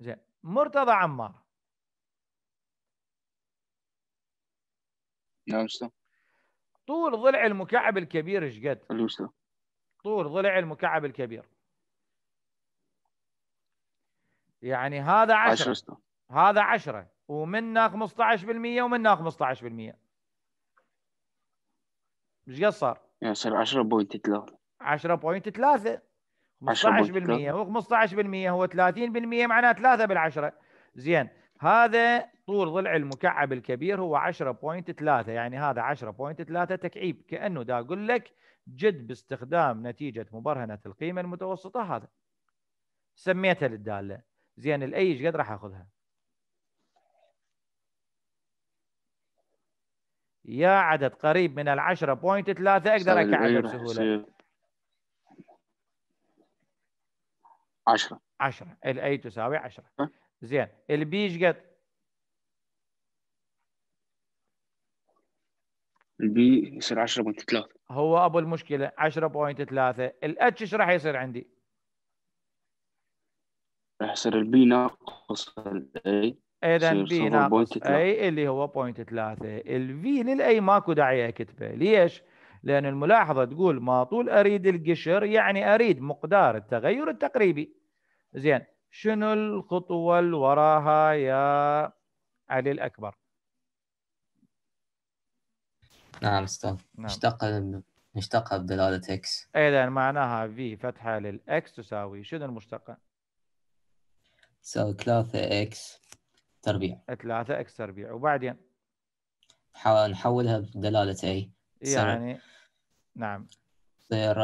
زين مرتضى عمار نعم طول ضلع المكعب الكبير ايش قد؟ طول ضلع المكعب الكبير يعني هذا 10 هذا 10 ومنه 15% ومنه 15% ايش قصر صار؟ يصير 10.3 10.3 15% و15% هو 30% معناه 3 بالعشرة زين هذا طول ضلع المكعب الكبير هو 10.3 يعني هذا 10.3 تكعيب كأنه دا أقول لك جد باستخدام نتيجة مبرهنة القيمة المتوسطة هذا سميتها للدالة زين الاي ايش قد راح اخذها؟ يا عدد قريب من ال 10.3 اقدر اكعبه بسهوله. 10 10 الاي تساوي 10 زين البي ايش قد؟ البي يصير 10.3 هو ابو المشكله 10.3 الاتش ايش راح يصير عندي؟ راح يصير البي ناقص الاي اذا بي ناقص اي اللي هو بوينت ثلاثة الفي للاي ماكو داعي اكتبه ليش؟ لان الملاحظة تقول ما طول اريد القشر يعني اريد مقدار التغير التقريبي زين شنو الخطوة اللي وراها يا علي الاكبر؟ نعم استاذ نعم. مشتقة بدلالة اكس اذا معناها في فتحة للاكس تساوي شنو المشتقة؟ تساوي 3 اكس تربيع 3 اكس تربيع وبعدين نحولها بدلالة اي يعني نعم تصير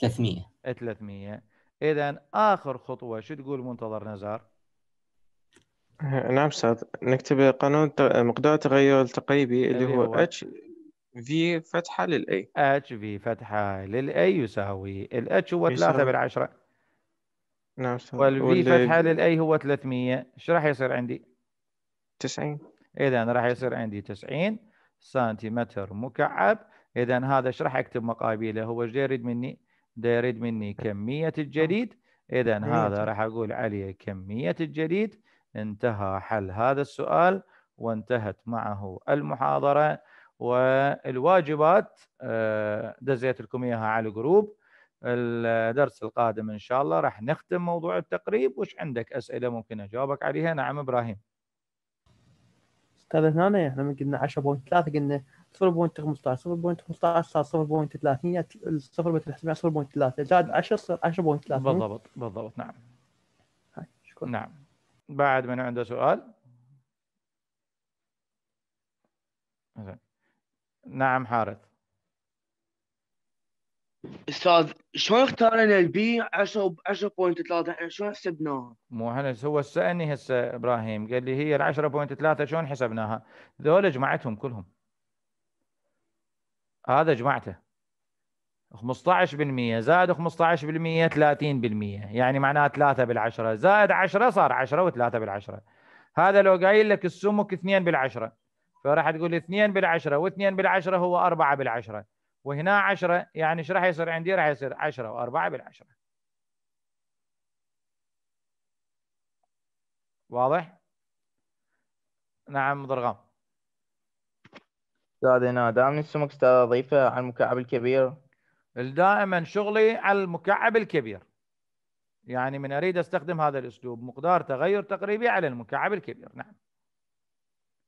300 300 اذا اخر خطوه شو تقول منتظر نزار؟ آه، نعم استاذ نكتب قانون مقدار التغير التقريبي اللي هو اتش في فتحه للاي اتش في فتحه للاي يساوي الاتش هو 3 بالعشره نعم والفي فتحة للأي هو 300 ايش راح يصير عندي؟ 90 إذا راح يصير عندي 90 سنتيمتر مكعب إذا هذا ايش راح أكتب مقابله هو ايش يريد مني؟ يريد مني نعم. كمية الجليد إذا هذا راح أقول عليه كمية الجليد انتهى حل هذا السؤال وانتهت معه المحاضرة والواجبات آه، دزيت لكم إياها على الجروب الدرس القادم ان شاء الله راح نختم موضوع التقريب وش عندك اسئله ممكن اجاوبك عليها نعم ابراهيم استاذ هنا احنا قلنا 10.3 قلنا 0.15 0.15 صار 0.30 0 بتحسب 0.3 زاد 10 صار 10.3 بالضبط بالضبط نعم شكرا نعم بعد من عنده سؤال نعم حارث استاذ شلون اختارنا البي 10 10.3 احنا شلون حسبناها؟ مو احنا هو سالني هسه ابراهيم قال لي هي ال 10.3 شلون حسبناها؟ ذول جمعتهم كلهم هذا جمعته 15% زائد 15% 30% يعني معناها 3 بالعشرة زائد 10 صار 10 و3 بالعشرة هذا لو قايل لك السمك 2 بالعشرة فراح تقول 2 بالعشرة و2 بالعشرة هو 4 بالعشرة وهنا 10 يعني ايش راح يصير عندي راح يصير 10 و4 بالعشرة واضح نعم ضرغام هنا دائما السمك استاذ اضيفه على المكعب الكبير دائما شغلي على المكعب الكبير يعني من اريد استخدم هذا الاسلوب مقدار تغير تقريبي على المكعب الكبير نعم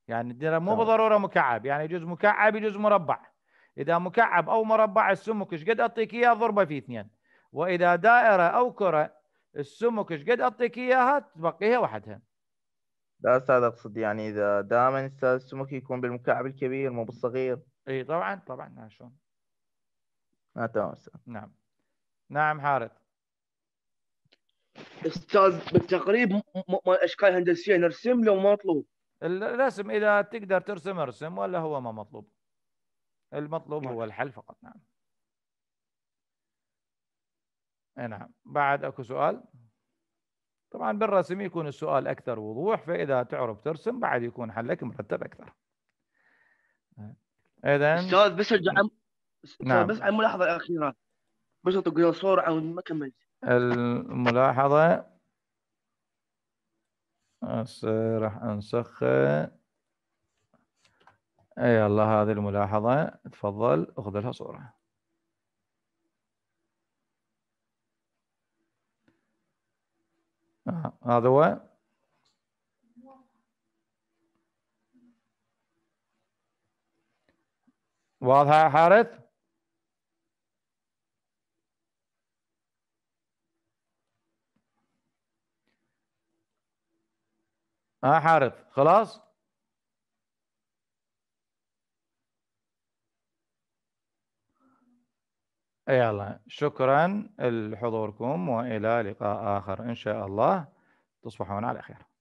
يعني مو بالضروره مكعب يعني يجوز مكعب يجوز مربع اذا مكعب او مربع السمك ايش قد اعطيك اياه ضربه في اثنين واذا دائره او كره السمك ايش قد اعطيك اياها تبقيها وحدها لا استاذ اقصد يعني اذا دائما استاذ السمك يكون بالمكعب الكبير مو بالصغير اي طبعا طبعا شلون آه تمام استاذ نعم نعم حارث استاذ بالتقريب اشكال هندسيه نرسم لو مطلوب الرسم اذا تقدر ترسم ارسم ولا هو ما مطلوب المطلوب نعم. هو الحل فقط نعم إيه، نعم بعد اكو سؤال طبعا بالرسم يكون السؤال اكثر وضوح فاذا تعرف ترسم بعد يكون حلك مرتب اكثر اذا استاذ بس ارجع نعم. عم... نعم. بس عن الملاحظه الاخيره بس تقول صوره او ما كملت الملاحظه راح انسخها اي الله هذه الملاحظة تفضل اخذ لها صورة آه، هذا هو واضحة يا حارث؟ ها آه حارث خلاص؟ يلا شكرا لحضوركم والى لقاء اخر ان شاء الله تصبحون على خير